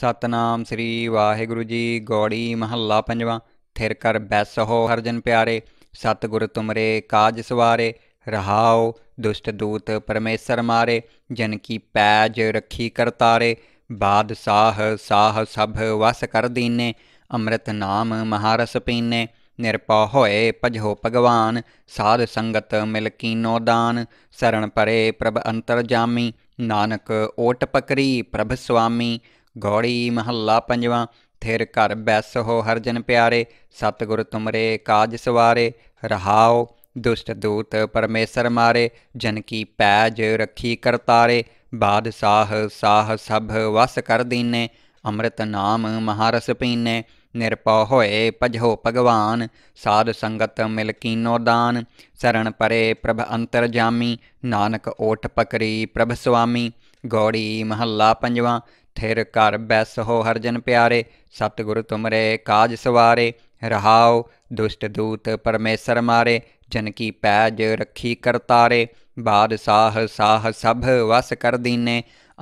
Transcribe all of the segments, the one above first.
ਸਤਨਾਮ ਸ੍ਰੀ ਵਾਹਿਗੁਰੂ ਜੀ ਗੌੜੀ ਮਹੱਲਾ ਪੰਜਵਾਂ ਥਿਰ ਕਰ ਬੈਸਹੋ ਹਰਜਨ ਪਿਆਰੇ ਸਤਗੁਰ ਤੁਮਰੇ ਕਾਜ ਸਵਾਰੇ ਰਹਾਓ ਦੁਸ਼ਟ ਦੂਤ ਪਰਮੇਸ਼ਰ ਮਾਰੇ ਜਨ ਕੀ ਪੈਜ ਰੱਖੀ ਕਰਤਾਰੇ ਬਾਦਸ਼ਾਹ ਸਾਹ ਸਭ ਵਸ ਕਰ ਦੀਨੇ ਅੰਮ੍ਰਿਤ ਨਾਮ ਮਹਾਰਸ ਪੀਨੇ ਨਿਰਪਉ ਹੋਏ ਭਜੋ ਭਗਵਾਨ ਸਾਧ ਸੰਗਤ ਮਿਲ ਕੀਨੋ ਦਾਨ ਸਰਣ ਪਰੇ ਪ੍ਰਭ ਅੰਤਰ ਜਾਮੀ ਨਾਨਕ ਓਟ ਪਕਰੀ ਪ੍ਰਭ ਸੁਆਮੀ ਗੌੜੀ ਮਹੱਲਾ ਪੰਜਵਾਂ ਥਿਰ ਘਰ ਬੈਸ ਹੋ ਹਰ ਜਨ ਪਿਆਰੇ ਸਤਿਗੁਰ ਤੁਮਰੇ ਕਾਜ ਸਵਾਰੇ ਰਹਾਓ ਦੁਸ਼ਟ ਦੂਤ ਪਰਮੇਸ਼ਰ ਮਾਰੇ ਜਨ ਕੀ ਪੈਜ ਰੱਖੀ ਕਰਤਾਰੇ ਬਾਦਸ਼ਾਹ ਸਾਹ ਸਭ ਵਸ ਕਰ ਦੀਨੇ ਅੰਮ੍ਰਿਤ ਨਾਮ ਮਹਾਰਸ ਪੀਨੇ ਨਿਰਪਉ ਹੋਏ ਭਜੋ ਭਗਵਾਨ ਸਾਧ ਸੰਗਤ ਮਿਲ ਕੀਨੋ ਦਾਨ ਸਰਣ ਪਰੇ ਪ੍ਰਭ ਅੰਤਰ ਜਾਮੀ ਨਾਨਕ ਓਟ ਪਕਰੀ ਪ੍ਰਭ ਸੁਆਮੀ ਗੌੜੀ ਮਹੱਲਾ ਪੰਜਵਾਂ स्थिर कर बैस हो हर जन प्यारे सतगुरु तुमरे काज सवारे रहाओ दुष्ट दूत परमेश्वर मारे जन की पैज रखी करतारे बाद साह साह सब वस कर दीने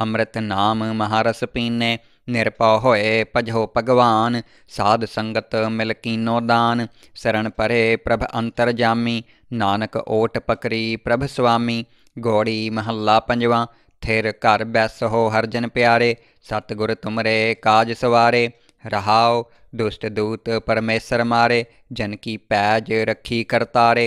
अमृत नाम महारस पीने ਨਿਰਭਉ ਹੋਏ ਭਜੋ ਭਗਵਾਨ ਸਾਧ ਸੰਗਤ ਮਿਲ ਕੀਨੋ ਦਾਨ ਸਰਣ ਪਰੇ ਪ੍ਰਭ ਅੰਤਰ ਜਾਮੀ ਨਾਨਕ ਓਟ ਪਕਰੀ ਪ੍ਰਭ ਸੁਆਮੀ ਗੋੜੀ ਮਹੱਲਾ ਪੰਜਵਾ स्थिर घर बैस हो हरजन प्यारे सतगुर तुमरे काज सवारे रहाओ दुष्ट दूत परमेसर मारे जनकी पैज रखी करतारे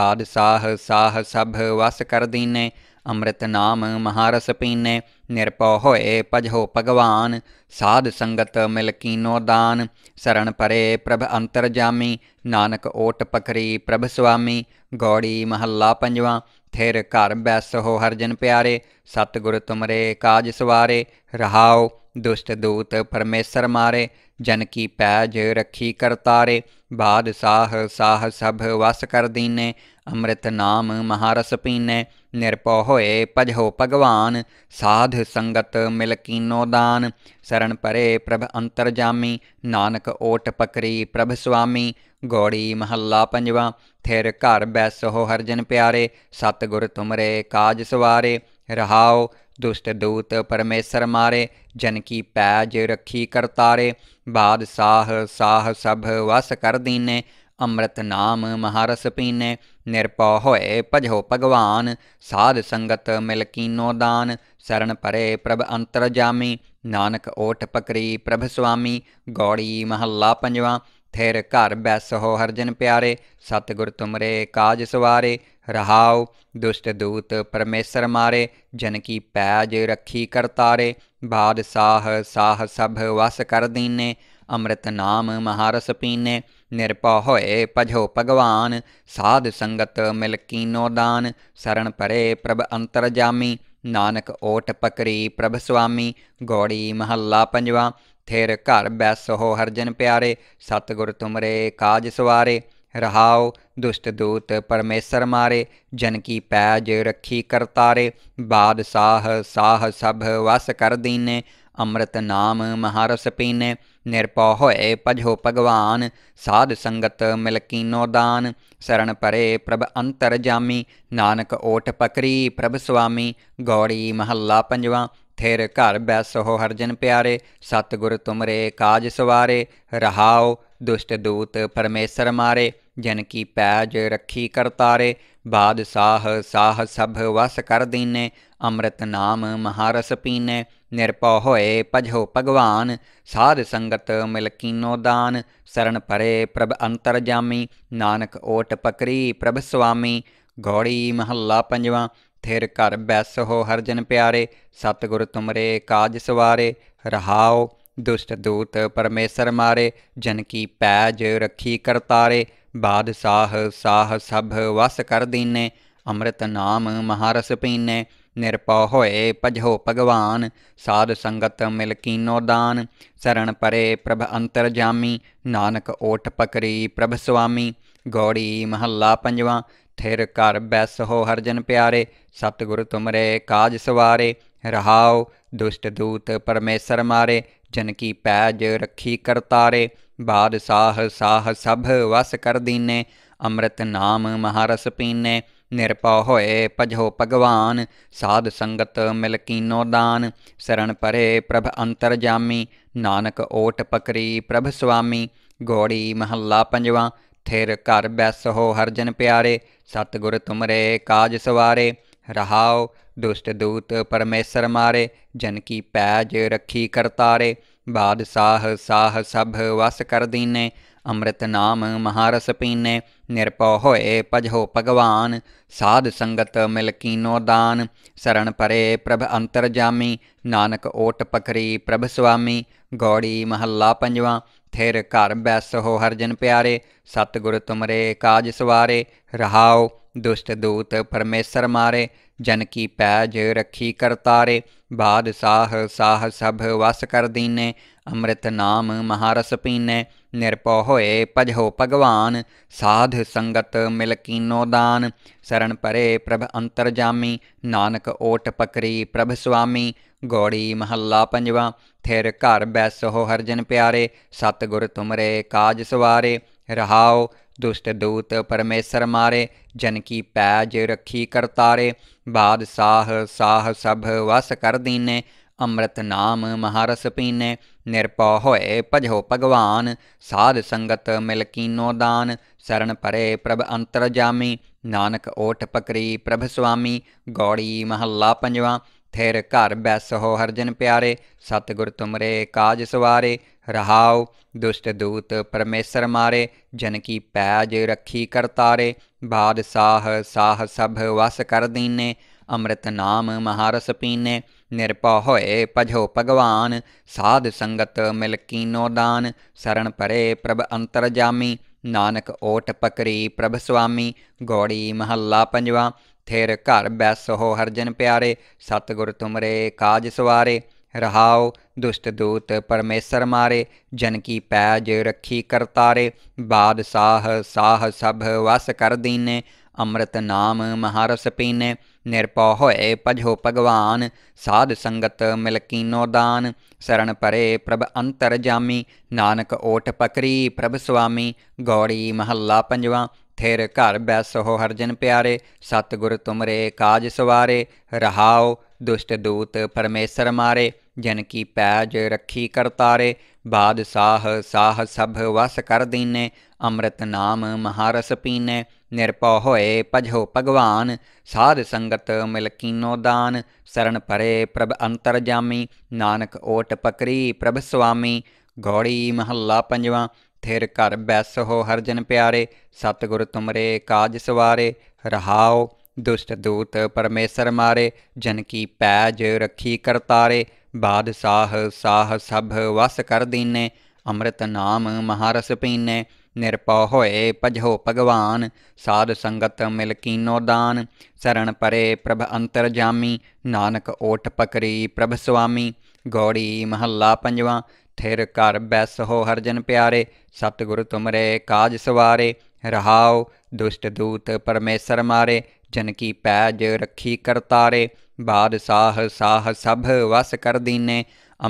बादशाह साह सब वस कर दीने अमृत नाम महारस पीने निरपौ होए भजहो भगवान साध संगत मिल कीनो दान शरण परे प्रभ अंतर जामी नानक ओट पकरी प्रभ स्वामी गौड़ी महला पंजवा ਥਿਰ ਘਰ ਬੈਸੋ ਹਰਜਨ ਪਿਆਰੇ ਸਤਿਗੁਰ ਤੁਮਰੇ ਕਾਜ ਸਵਾਰੇ ਰਹਾਓ ਦੁਸ਼ਟ ਦੂਤ ਪਰਮੇਸ਼ਰ ਮਾਰੇ ਜਨ ਕੀ ਪੈਜ ਰੱਖੀ ਕਰਤਾਰੇ ਬਾਦ ਸਾਹ ਸਾਹ ਸਭ ਵਸ ਕਰ ਦੀਨੇ ਅੰਮ੍ਰਿਤ ਨਾਮ ਮਹਾਰਸ ਪੀਨੇ ਨਿਰਪਉ ਹੋਏ ਭਜੋ ਭਗਵਾਨ ਸਾਧ ਸੰਗਤ ਮਿਲ ਕੀਨੋ ਦਾਨ ਸਰਣ ਪਰੇ ਪ੍ਰਭ ਅੰਤਰਜਾਮੀ ਨਾਨਕ ਓਟ ਪਕਰੀ ਪ੍ਰਭ ਸੁਆਮੀ ਗੋੜੀ ਮਹੱਲਾ ਪੰਜਵਾਂ ਥਿਰ ਘਰ ਬੈਸ ਹੋ ਹਰਜਨ ਪਿਆਰੇ ਸਤਗੁਰ ਤੁਮਰੇ ਕਾਜ ਸਵਾਰੇ ਰਹਾਓ ਦੁਸ਼ਟ ਦੂਤ ਪਰਮੇਸ਼ਰ ਮਾਰੇ ਜਨ ਕੀ ਪੈਜ ਰੱਖੀ ਕਰਤਾਰੇ ਬਾਦ ਸਾਹ ਸਾਹ ਸਭ ਵਸ ਕਰ ਦੀਨੇ ਅੰਮ੍ਰਿਤ ਨਾਮ ਮਹਾਰਸ ਪੀਨੇ ਨਿਰਪਉ ਹੋਏ ਭਜੋ ਭਗਵਾਨ ਸਾਧ ਸੰਗਤ ਮਿਲ ਕੀਨੋ ਦਾਨ ਸਰਣ ਪਰੇ ਪ੍ਰਭ ਅੰਤਰ ਜਾਮੀ ਨਾਨਕ ਓਟ ਪਕਰੀ ਪ੍ਰਭ ਸੁਆਮੀ ਗੌੜੀ ਮਹੱਲਾ ਪੰਜਵਾਂ ਥਿਰ ਘਰ ਬੈਸਹੋ ਹਰਜਨ ਪਿਆਰੇ ਸਤਿਗੁਰ ਤੁਮਰੇ ਕਾਜ ਸਵਾਰੇ ਰਹਾਉ ਦੁਸ਼ਟ ਦੂਤ ਪਰਮੇਸ਼ਰ ਮਾਰੇ ਜਨ ਕੀ ਪੈਜ ਰੱਖੀ ਕਰਤਾਰੇ ਬਾਦਸ਼ਾਹ ਸਾਹ ਸਭ ਵਸ ਕਰ ਦੀਨੇ ਅੰਮ੍ਰਿਤ ਨਾਮ ਮਹਾਰਸ ਪੀਨੇ ਨਿਰਭਉ ਹੋਏ ਭਜੋ ਭਗਵਾਨ ਸਾਧ ਸੰਗਤ ਮਿਲ ਕੀਨੋ ਦਾਨ ਸਰਣ ਪਰੇ ਪ੍ਰਭ ਅੰਤਰ ਜਾਮੀ ਨਾਨਕ ਓਟ ਪਕਰੀ ਪ੍ਰਭ ਸੁਆਮੀ ਗੋੜੀ ਮਹੱਲਾ ਪੰਜਵਾ ਥਿਰ ਘਰ ਬੈਸ ਹੋ ਹਰ ਜਨ ਪਿਆਰੇ ਸਤਗੁਰ ਤੁਮਰੇ ਕਾਜ ਸਵਾਰੇ ਰਹਾਉ ਦੁਸ਼ਟ ਦੂਤ ਪਰਮੇਸ਼ਰ ਮਾਰੇ ਜਨ ਕੀ ਪੈਜ ਰੱਖੀ ਕਰਤਾਰੇ ਬਾਦਸ਼ਾਹ ਸਾਹ ਸਭ ਵਸ ਕਰ ਦੀਨੇ ਅੰਮ੍ਰਿਤ ਨਾਮ ਮਹਾਰਸ ਪੀਨੇ ਨਿਰਪਉ ਹੋਏ ਭਜੋ ਭਗਵਾਨ ਸਾਧ ਸੰਗਤ ਮਿਲ ਕੀਨੋ ਦਾਨ ਸਰਣ ਪਰੇ ਪ੍ਰਭ ਅੰਤਰ ਜਾਮੀ ਨਾਨਕ ਓਟ ਪਕਰੀ ਪ੍ਰਭ ਸੁਆਮੀ ਗੌੜੀ ਮਹੱਲਾ ਪੰਜਵਾ ਥੇਰ ਘਰ ਬੈਸੋ ਹਰਜਨ ਪਿਆਰੇ ਸਤਗੁਰ ਤੁਮਰੇ ਕਾਜ ਸਵਾਰੇ ਰਹਾਓ ਦੁਸ਼ਟ ਦੂਤ ਪਰਮੇਸ਼ਰ ਮਾਰੇ ਜਨ ਕੀ ਪੈਜ ਰੱਖੀ ਕਰਤਾਰੇ ਬਾਦਸ਼ਾਹ ਸਾਹ ਸਭ ਵਸ ਕਰ ਦੀਨੇ ਅੰਮ੍ਰਿਤ ਨਾਮ ਮਹਾਰਸ ਪੀਨੇ ਨਿਰਪਉ ਹੋਏ ਭਜੋ ਭਗਵਾਨ ਸਾਧ ਸੰਗਤ ਮਿਲ ਕੀਨੋ ਦਾਨ ਸਰਣ ਪਰੇ ਪ੍ਰਭ ਅੰਤਰ ਜਾਮੀ ਨਾਨਕ ਓਟ ਪਕਰੀ ਪ੍ਰਭ ਸੁਆਮੀ ਗੋੜੀ ਮਹੱਲਾ ਪੰਜਵਾ ਥਿਰ ਘਰ ਬੈਸ ਹੋ ਹਰ ਜਨ ਪਿਆਰੇ ਸਤਿਗੁਰ ਤੁਮਰੇ ਕਾਜ ਸਵਾਰੇ ਰਹਾਓ ਦੁਸ਼ਟ ਦੂਤ ਪਰਮੇਸ਼ਰ ਮਾਰੇ ਜਨ ਕੀ ਪੈਜ ਰੱਖੀ ਕਰਤਾਰੇ ਬਾਦਸ਼ਾਹ ਸਾਹ ਸਭ ਵਸ ਕਰ ਦੀਨੇ ਅੰਮ੍ਰਿਤ ਨਾਮ ਮਹਾਰਸ ਪੀਨੇ ਨਿਰਪਉ ਹੋਏ ਭਜੋ ਭਗਵਾਨ ਸਾਧ ਸੰਗਤ ਮਿਲ ਕੀਨੋ ਦਾਨ ਸਰਣ ਪਰੇ ਪ੍ਰਭ ਅੰਤਰ ਜਾਮੀ ਨਾਨਕ ਓਟ ਪਕਰੀ ਪ੍ਰਭ ਸੁਆਮੀ ਗੌੜੀ ਮਹੱਲਾ ਪੰਜਵਾਂ ਥਿਰ ਘਰ ਬੈਸ ਹੋ ਹਰ ਜਨ ਪਿਆਰੇ ਸਤਿਗੁਰ ਤੁਮਰੇ ਕਾਜ ਸਵਾਰੇ ਰਹਾਉ ਦੁਸ਼ਟ ਦੂਤ ਪਰਮੇਸ਼ਰ ਮਾਰੇ ਜਨ ਕੀ ਪੈਜ ਰੱਖੀ ਕਰਤਾਰੇ ਬਾਦਸ਼ਾਹ ਸਾਹ ਸਭ ਵਸ ਕਰ ਦੀਨੇ ਅੰਮ੍ਰਿਤ ਨਾਮ ਮਹਾਰਸ ਪੀਨੇ ਨਿਰਪਉ ਹੋਏ ਭਜੋ ਭਗਵਾਨ ਸਾਧ ਸੰਗਤ ਮਿਲ ਕੀਨੋ ਦਾਨ ਸਰਣ ਪਰੇ ਪ੍ਰਭ ਅੰਤਰ ਜਾਮੀ ਨਾਨਕ ਓਟ ਪਕਰੀ ਪ੍ਰਭ ਸੁਆਮੀ ਗੋੜੀ ਮਹੱਲਾ ਪੰਜਵਾ ਸਥਿਰ ਘਰ ਹਰ ਹਰਜਨ ਪਿਆਰੇ ਸਤਗੁਰ ਤੁਮਰੇ ਕਾਜ ਸਵਾਰੇ ਰਹਾਓ ਦੁਸ਼ਟ ਦੂਤ ਪਰਮੇਸ਼ਰ ਮਾਰੇ ਜਨ ਕੀ ਪੈਜ ਰੱਖੀ ਕਰਤਾਰੇ ਬਾਦਸ਼ਾਹ ਸਾਹ ਸਭ ਵਸ ਕਰ ਦੀਨੇ ਅੰਮ੍ਰਿਤ ਨਾਮ ਮਹਾਰਸ ਪੀਨੇ ਨਿਰਪਉ ਹੋਏ ਭਜੋ ਭਗਵਾਨ ਸਾਧ ਸੰਗਤ ਮਿਲ ਕੀਨੋ ਦਾਨ ਸਰਣ ਪਰੇ ਪ੍ਰਭ ਅੰਤਰ ਜਾਮੀ ਨਾਨਕ ਓਟ ਪਕਰੀ ਪ੍ਰਭ ਸੁਆਮੀ ਗੋੜੀ ਮਹੱਲਾ ਪੰਜਵਾ ਥਿਰ ਘਰ ਬੈਸੋ ਹਰਜਨ ਪਿਆਰੇ ਸਤਿਗੁਰ ਤੁਮਰੇ ਕਾਜ ਸਵਾਰੇ ਰਹਾਓ ਦੁਸ਼ਟ ਦੂਤ ਪਰਮੇਸ਼ਰ ਮਾਰੇ ਜਨ ਕੀ ਪੈਜ ਰੱਖੀ ਕਰਤਾਰੇ ਬਾਦ ਸਾਹ ਸਾਹ ਸਭ ਵਸ ਕਰ ਦੀਨੇ ਅੰਮ੍ਰਿਤ ਨਾਮ ਮਹਾਰਸ ਪੀਨੇ ਨਿਰਪਉ ਹੋਏ ਭਜੋ ਭਗਵਾਨ ਸਾਧ ਸੰਗਤ ਮਿਲ ਕੀਨੋ ਦਾਨ ਸਰਣ ਪਰੇ ਪ੍ਰਭ ਅੰਤਰਜਾਮੀ ਨਾਨਕ ਓਟ ਪਕਰੀ ਪ੍ਰਭ ਸੁਆਮੀ ਗੌੜੀ ਮਹੱਲਾ ਪੰਜਵਾਂ ਥਿਰ ਘਰ ਬੈਸੋ ਹਰਜਨ ਪਿਆਰੇ ਸਤਗੁਰ ਤੁਮਰੇ ਕਾਜ ਸਵਾਰੇ ਰਹਾਓ ਦੁਸ਼ਟ ਦੂਤ ਪਰਮੇਸ਼ਰ ਮਾਰੇ ਜਨ ਕੀ ਪੈਜ ਰੱਖੀ ਕਰਤਾਰੇ ਬਾਦ ਸਾਹ ਸਾਹ ਸਭ ਵਸ ਕਰ ਦੀਨੇ ਅੰਮ੍ਰਿਤ ਨਾਮ ਮਹਾਰਸ ਪੀਨੇ ਨਿਰਪਉ ਹੋਏ ਭਜੋ ਭਗਵਾਨ ਸਾਧ ਸੰਗਤ ਮਿਲ ਕੀਨੋ ਦਾਨ ਸਰਣ ਪਰੇ ਪ੍ਰਭ ਅੰਤਰ ਜਾਮੀ ਨਾਨਕ ਓਟ ਪਕਰੀ ਪ੍ਰਭ ਸੁਆਮੀ ਗੌੜੀ ਮਹੱਲਾ ਪੰਜਵਾਂ ਥਿਰ ਘਰ ਬੈਸਹੋ ਹਰਜਨ ਪਿਆਰੇ ਸਤਿਗੁਰ ਤੁਮਰੇ ਕਾਜ ਸਵਾਰੇ ਰਹਾਉ ਦੁਸ਼ਟ ਦੂਤ ਪਰਮੇਸ਼ਰ ਮਾਰੇ ਜਨ ਕੀ ਪੈਜ ਰੱਖੀ ਕਰਤਾਰੇ ਬਾਦਸ਼ਾਹ ਸਾਹ ਸਭ ਵਸ ਕਰ ਦੀਨੇ ਅੰਮ੍ਰਿਤ ਨਾਮ ਮਹਾਰਸ ਪੀਨੇ ਨਿਰਭਉ ਹੋਏ ਭਜੋ ਭਗਵਾਨ ਸਾਧ ਸੰਗਤ ਮਿਲ ਕੀਨੋ ਦਾਨ ਸਰਣ ਪਰੇ ਪ੍ਰਭ ਅੰਤਰ ਜਾਮੀ ਨਾਨਕ ਓਟ ਪਕਰੀ ਪ੍ਰਭ ਸੁਆਮੀ ਗੋੜੀ ਮਹੱਲਾ ਪੰਜਵਾ ਥਿਰ ਘਰ ਬੈਸ ਹੋ ਹਰ ਜਨ ਪਿਆਰੇ ਸਤਗੁਰ ਤੁਮਰੇ ਕਾਜ ਸਵਾਰੇ ਰਹਾਉ ਦੁਸ਼ਟ ਦੂਤ ਪਰਮੇਸ਼ਰ ਮਾਰੇ ਜਨ ਕੀ ਪੈਜ ਰੱਖੀ ਕਰਤਾਰੇ ਬਾਦਸ਼ਾਹ ਸਾਹ ਸਭ ਵਸ ਕਰ ਦੀਨੇ ਅੰਮ੍ਰਿਤ ਨਾਮ ਮਹਾਰਸ ਪੀਨੇ ਨਿਰਪਉ ਹੋਏ ਭਜੋ ਭਗਵਾਨ ਸਾਧ ਸੰਗਤ ਮਿਲ ਕੀਨੋ ਦਾਨ ਸਰਣ ਪਰੇ ਪ੍ਰਭ ਅੰਤਰ ਜਾਮੀ ਨਾਨਕ ਓਟ ਪਕਰੀ ਪ੍ਰਭ ਸੁਆਮੀ ਗੌੜੀ ਮਹੱਲਾ ਪੰਜਵਾ ਥਿਰ ਘਰ ਬੈਸੋ ਹਰਜਨ ਪਿਆਰੇ ਸਤਗੁਰ ਤੁਮਰੇ ਕਾਜ ਸਵਾਰੇ ਰਹਾਓ ਦੁਸ਼ਟ ਦੂਤ ਪਰਮੇਸ਼ਰ ਮਾਰੇ ਜਨ ਕੀ ਪੈਜ ਰੱਖੀ ਕਰਤਾਰੇ ਬਾਦ ਸਾਹ ਸਾਹ ਸਭ ਵਸ ਕਰ ਦੀਨੇ ਅੰਮ੍ਰਿਤ ਨਾਮ ਮਹਾਰਸ ਪੀਨੇ ਨਿਰਪਉ ਹੋਏ ਭਜੋ ਭਗਵਾਨ ਸਾਧ ਸੰਗਤ ਮਿਲ ਕੀਨੋ ਦਾਨ ਸਰਣ ਪਰੇ ਪ੍ਰਭ ਅੰਤਰ ਜਾਮੀ ਨਾਨਕ ਓਟ ਪਕਰੀ ਪ੍ਰਭ ਸੁਆਮੀ ਗੋੜੀ ਮਹੱਲਾ ਪੰਜਵਾ ਥਿਰ ਘਰ ਬੈਸ ਹੋ ਹਰ ਜਨ ਪਿਆਰੇ ਸਤਿਗੁਰ ਤੁਮਰੇ ਕਾਜ ਸਵਾਰੇ ਰਹਾਓ ਦੁਸ਼ਟ ਦੂਤ ਪਰਮੇਸ਼ਰ ਮਾਰੇ ਜਨ ਕੀ ਪੈਜ ਰੱਖੀ ਕਰਤਾਰੇ ਬਾਦਸ਼ਾਹ ਸਾਹ ਸਭ ਵਸ ਕਰ ਦੀਨੇ ਅੰਮ੍ਰਿਤ ਨਾਮ ਮਹਾਰਸ ਪੀਨੇ ਨਿਰਪਉ ਹੋਏ ਭਜੋ ਭਗਵਾਨ ਸਾਧ ਸੰਗਤ ਮਿਲ ਕੀਨੋ ਦਾਨ ਸਰਣ ਪਰੇ ਪ੍ਰਭ ਅੰਤਰ ਜਾਮੀ ਨਾਨਕ ਓਟ ਪਕਰੀ ਪ੍ਰਭ ਸੁਆਮੀ ਗੌੜੀ ਮਹੱਲਾ ਪੰਜਵਾ स्थिर कर बैस हो हर जन प्यारे सतगुरु तुमरे काज सवारे रहाओ दुष्ट दूत परमेश्वर मारे जन की पैज रखी करतारे बादशाह साह सब वस कर दीने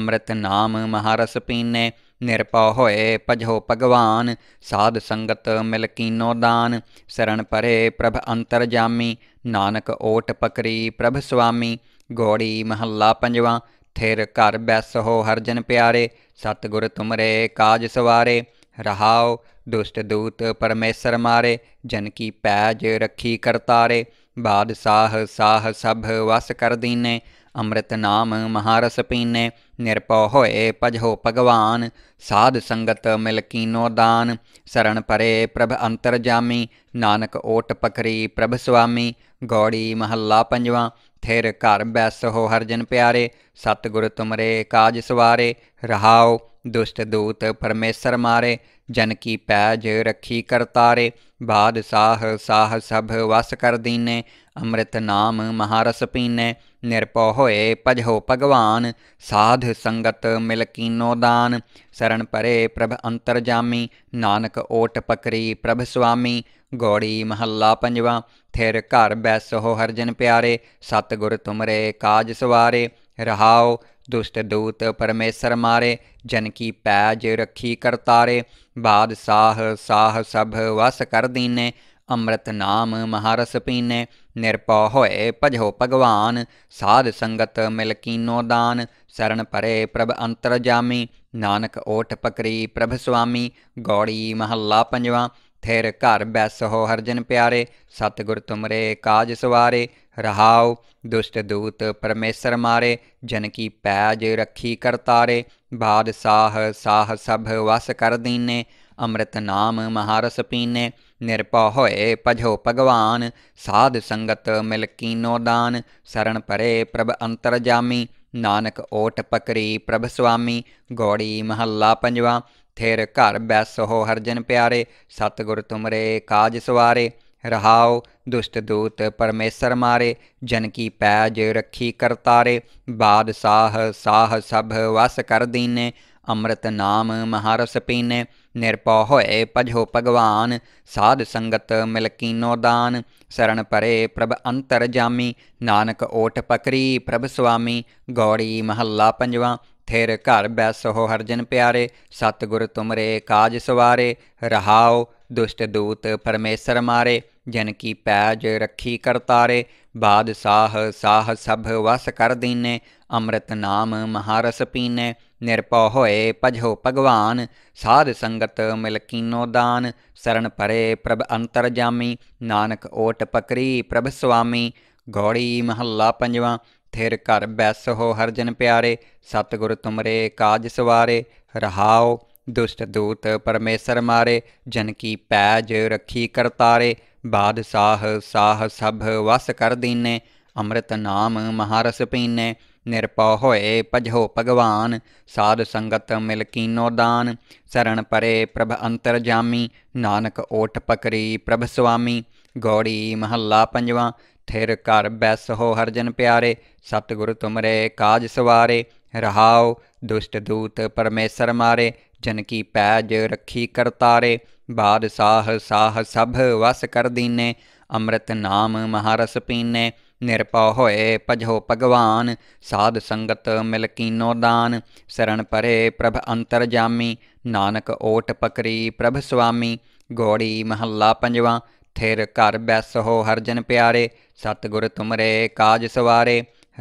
अमृत नाम महारस पीने ਨਿਰਪਉ ਹੋਏ ਭਜੋ ਭਗਵਾਨ ਸਾਧ ਸੰਗਤ ਮਿਲ ਕੀਨੋ ਦਾਨ ਸਰਣ ਪਰੇ ਪ੍ਰਭ ਅੰਤਰ ਜਾਮੀ ਨਾਨਕ ਓਟ ਪਕਰੀ ਪ੍ਰਭ ਸੁਆਮੀ ਗੋੜੀ ਮਹੱਲਾ ਪੰਜਵਾ ਥਿਰ ਘਰ ਬੈਸ ਬੈਸਹੋ ਹਰਜਨ ਪਿਆਰੇ ਸਤਗੁਰ ਤੁਮਰੇ ਕਾਜ ਸਵਾਰੇ ਰਹਾਓ ਦੁਸ਼ਟ ਦੂਤ ਪਰਮੇਸ਼ਰ ਮਾਰੇ ਜਨ ਕੀ ਪੈਜ ਰੱਖੀ ਕਰਤਾਰੇ ਬਾਦਸ਼ਾਹ ਸਾਹ ਸਭ ਵਸ ਕਰ ਦੀਨੇ ਅੰਮ੍ਰਿਤ ਨਾਮ ਮਹਾਰਸ ਪੀਨੇ ਨਿਰਪਉ ਹੋਏ ਭਜੋ ਭਗਵਾਨ ਸਾਧ ਸੰਗਤ ਮਿਲ ਕੀਨੋ ਦਾਨ ਸਰਣ ਪਰੇ ਪ੍ਰਭ ਅੰਤਰ ਜਾਮੀ ਨਾਨਕ ਓਟ ਪਕਰੀ ਪ੍ਰਭ ਸੁਆਮੀ ਗੌੜੀ ਮਹੱਲਾ ਪੰਜਵਾਂ ਥਿਰ ਘਰ ਬੈਸੋ ਹਰ ਜਨ ਪਿਆਰੇ ਸਤਿਗੁਰ ਤੁਮਰੇ ਕਾਜ ਸਵਾਰੇ ਰਹਾਓ ਦੁਸ਼ਟ ਦੂਤ ਪਰਮੇਸ਼ਰ ਮਾਰੇ ਜਨ ਕੀ ਪੈਜ ਰੱਖੀ ਕਰਤਾਰੇ बाद साह साह सभ वस कर दीने अमृत नाम महारस पीने निरपो होए पजहो भगवान साध संगत मिल कीनो दान शरण परे प्रभ अंतरजामी नानक ओट पकरी प्रभ स्वामी गौड़ी महला पंजवा थिर घर बैसहो हरजन प्यारे सतगुर तुमरे काज सवारे रहाओ दुष्ट दूत परमेसर मारे जन की पैज रखी करतारे बाद साह साह सब वस कर दीने अमृत नाम महारस पीने निरपौ होए भजो भगवान साध संगत मिल कीनो दान शरण परे प्रभ अंतर जामी नानक ओठ पकरी प्रभ स्वामी गौड़ी महल्ला पंजवा ਥਿਰ ਘਰ ਬੈਸੋ ਹਰਜਨ ਪਿਆਰੇ ਸਤਿਗੁਰ ਤੁਮਰੇ ਕਾਜ ਸਵਾਰੇ ਰਹਾਉ ਦੁਸ਼ਟ ਦੂਤ ਪਰਮੇਸ਼ਰ ਮਾਰੇ ਜਨ ਕੀ ਪੈਜ ਰੱਖੀ ਕਰਤਾਰੇ ਬਾਦਸ਼ਾਹ ਸਾਹ ਸਭ ਵਸ ਕਰ ਦੀਨੇ ਅੰਮ੍ਰਿਤ ਨਾਮ ਮਹਾਰਸ ਪੀਨੇ ਨਿਰਭਉ ਹੋਏ ਭਜੋ ਭਗਵਾਨ ਸਾਧ ਸੰਗਤ ਮਿਲ ਕੀਨੋ ਦਾਨ ਸਰਣ ਪਰੇ ਪ੍ਰਭ ਅੰਤਰ ਜਾਮੀ ਨਾਨਕ ਓਟ ਪਕਰੀ ਪ੍ਰਭ ਸੁਆਮੀ ਗੋੜੀ ਮਹੱਲਾ ਪੰਜਵਾ ਥੇਰ ਘਰ ਬੈਸ ਹੋ ਹਰ ਜਨ ਪਿਆਰੇ ਸਤਗੁਰ ਤੁਮਰੇ ਕਾਜ ਸਵਾਰੇ ਰਹਾਉ ਦੁਸ਼ਟ ਦੂਤ ਪਰਮੇਸ਼ਰ ਮਾਰੇ ਜਨ ਕੀ ਪੈਜ ਰੱਖੀ ਕਰਤਾਰੇ ਬਾਦਸ਼ਾਹ ਸਾਹ ਸਭ ਵਸ ਕਰ ਦੀਨੇ ਅੰਮ੍ਰਿਤ ਨਾਮ ਮਹਾਰਸ ਪੀਨੇ ਨਿਰਪਉ ਹੋਏ ਭਜੋ ਭਗਵਾਨ ਸਾਧ ਸੰਗਤ ਮਿਲ ਕੀਨੋ ਦਾਨ ਸਰਣ ਪਰੇ ਪ੍ਰਭ ਅੰਤਰ ਜਾਮੀ ਨਾਨਕ ਓਟ ਪਕਰੀ ਪ੍ਰਭ ਸੁਆਮੀ ਗੌੜੀ ਮਹੱਲਾ ਪੰਜਵਾ ਥਿਰ ਘਰ ਬੈਸੋ ਹਰਜਨ ਪਿਆਰੇ ਸਤਗੁਰ ਤੁਮਰੇ ਕਾਜ ਸਵਾਰੇ ਰਹਾਓ ਦੁਸ਼ਟ ਦੂਤ ਪਰਮੇਸ਼ਰ ਮਾਰੇ ਜਨ ਕੀ ਪੈਜ ਰੱਖੀ ਕਰਤਾਰੇ ਬਾਦ ਸਾਹ ਸਾਹ ਸਭ ਵਸ ਕਰ ਦੀਨੇ ਅੰਮ੍ਰਿਤ ਨਾਮ ਮਹਾਰਸ ਪੀਨੇ ਨਿਰਪਉ ਹੋਏ ਭਜੋ ਭਗਵਾਨ ਸਾਧ ਸੰਗਤ ਮਿਲ ਕੀਨੋ ਦਾਨ ਸਰਣ ਪਰੇ ਪ੍ਰਭ ਅੰਤਰ ਜਾਮੀ ਨਾਨਕ ਓਟ ਪਕਰੀ ਪ੍ਰਭ ਸੁਆਮੀ ਗੋੜੀ ਮਹੱਲਾ ਪੰਜਵਾ ਥਿਰ ਘਰ ਬੈਸ ਹੋ ਹਰ ਜਨ ਪਿਆਰੇ ਸਤਿਗੁਰ ਤੁਮਰੇ ਕਾਜ ਸਵਾਰੇ ਰਹਾਓ ਦੁਸ਼ਟ ਦੂਤ ਪਰਮੇਸ਼ਰ ਮਾਰੇ ਜਨ ਕੀ ਪੈਜ ਰੱਖੀ ਕਰਤਾਰੇ ਬਾਦਸ਼ਾਹ ਸਾਹ ਸਭ ਵਸ ਕਰ ਦੀਨੇ ਅੰਮ੍ਰਿਤ ਨਾਮ ਮਹਾਰਸ ਪੀਨੇ ਨਿਰਪਉ ਹੋਏ ਭਜੋ ਭਗਵਾਨ ਸਾਧ ਸੰਗਤ ਮਿਲ ਕੀਨੋ ਦਾਨ ਸਰਣ ਪਰੇ ਪ੍ਰਭ ਅੰਤਰ ਜਾਮੀ ਨਾਨਕ ਓਟ ਪਕਰੀ ਪ੍ਰਭ ਸੁਆਮੀ ਗੌੜੀ ਮਹੱਲਾ ਪੰਜਵਾ ਥਿਰ ਘਰ ਬੈਸ ਹੋ ਹਰ ਜਨ ਪਿਆਰੇ ਸਤਿਗੁਰ ਤੁਮਰੇ ਕਾਜ ਸਵਾਰੇ ਰਹਾਉ ਦੁਸ਼ਟ ਦੂਤ ਪਰਮੇਸ਼ਰ ਮਾਰੇ ਜਨ ਕੀ ਪੈਜ ਰੱਖੀ ਕਰਤਾਰੇ ਬਾਦਸ਼ਾਹ ਸਾਹ ਸਭ ਵਸ ਕਰ ਦੀਨੇ ਅੰਮ੍ਰਿਤ ਨਾਮ ਮਹਾਰਸ ਪੀਨੇ ਨਿਰਪਉ ਹੋਏ ਭਜੋ ਭਗਵਾਨ ਸਾਧ ਸੰਗਤ ਮਿਲ ਕੀਨੋ ਦਾਨ ਸਰਣ ਪਰੇ ਪ੍ਰਭ ਅੰਤਰ ਜਾਮੀ ਨਾਨਕ ਓਟ ਪਕਰੀ ਪ੍ਰਭ ਸੁਆਮੀ ਗੋੜੀ ਮਹੱਲਾ ਪੰਜਵਾ ਥਿਰ ਘਰ ਬੈਸੋ ਹਰਜਨ ਪਿਆਰੇ सतगुर तुमरे काज सवारे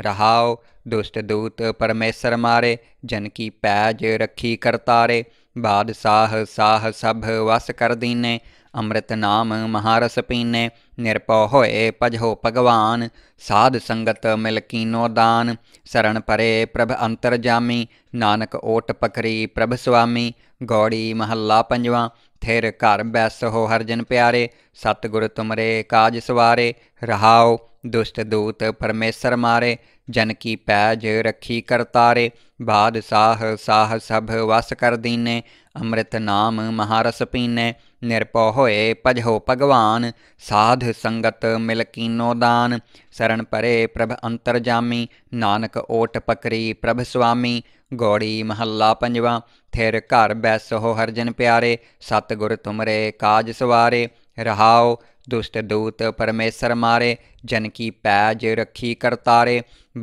रहाओ दुष्ट दूत परमेसर मारे जन की पैज रखी करतारे बाद साह साह सब वस कर दीने अमृत नाम महारस पीने निरपो होए पजहो भगवान साध संगत मिल कीनो दान शरण परे प्रभ अंतर जामी नानक ओट पकरी प्रभ स्वामी गौड़ी महला पंजवा ਥਿਰ ਘਰ ਬੈਸੋ ਹਰ ਜਨ ਪਿਆਰੇ ਸਤਿਗੁਰ ਤੁਮਰੇ ਕਾਜ ਸਵਾਰੇ ਰਹਾਓ ਦੁਸ਼ਟ ਦੂਤ ਪਰਮੇਸ਼ਰ ਮਾਰੇ ਜਨ ਕੀ ਪੈਜ ਰੱਖੀ ਕਰਤਾਰੇ ਬਾਦ ਸਾਹ ਸਾਹ ਸਭ ਵਸ ਕਰ ਦੀਨੇ ਅੰਮ੍ਰਿਤ ਨਾਮ ਮਹਾਰਸ ਪੀਨੇ ਨਿਰਪਉ ਹੋਏ ਭਜੋ ਭਗਵਾਨ ਸਾਧ ਸੰਗਤ ਮਿਲ ਕੀਨੋ ਦਾਨ ਸਰਣ ਪਰੇ ਪ੍ਰਭ ਅੰਤਰਜਾਮੀ ਨਾਨਕ ਓਟ ਪਕਰੀ ਪ੍ਰਭ ਸੁਆਮੀ ਗੌੜੀ ਮਹੱਲਾ ਪੰਜਵਾ स्थिर घर बैसहो हरजन प्यारे सतगुर तुमरे काज सवारे रहाओ दुष्ट दूत परमेसर मारे जन की पैज रखी करतारे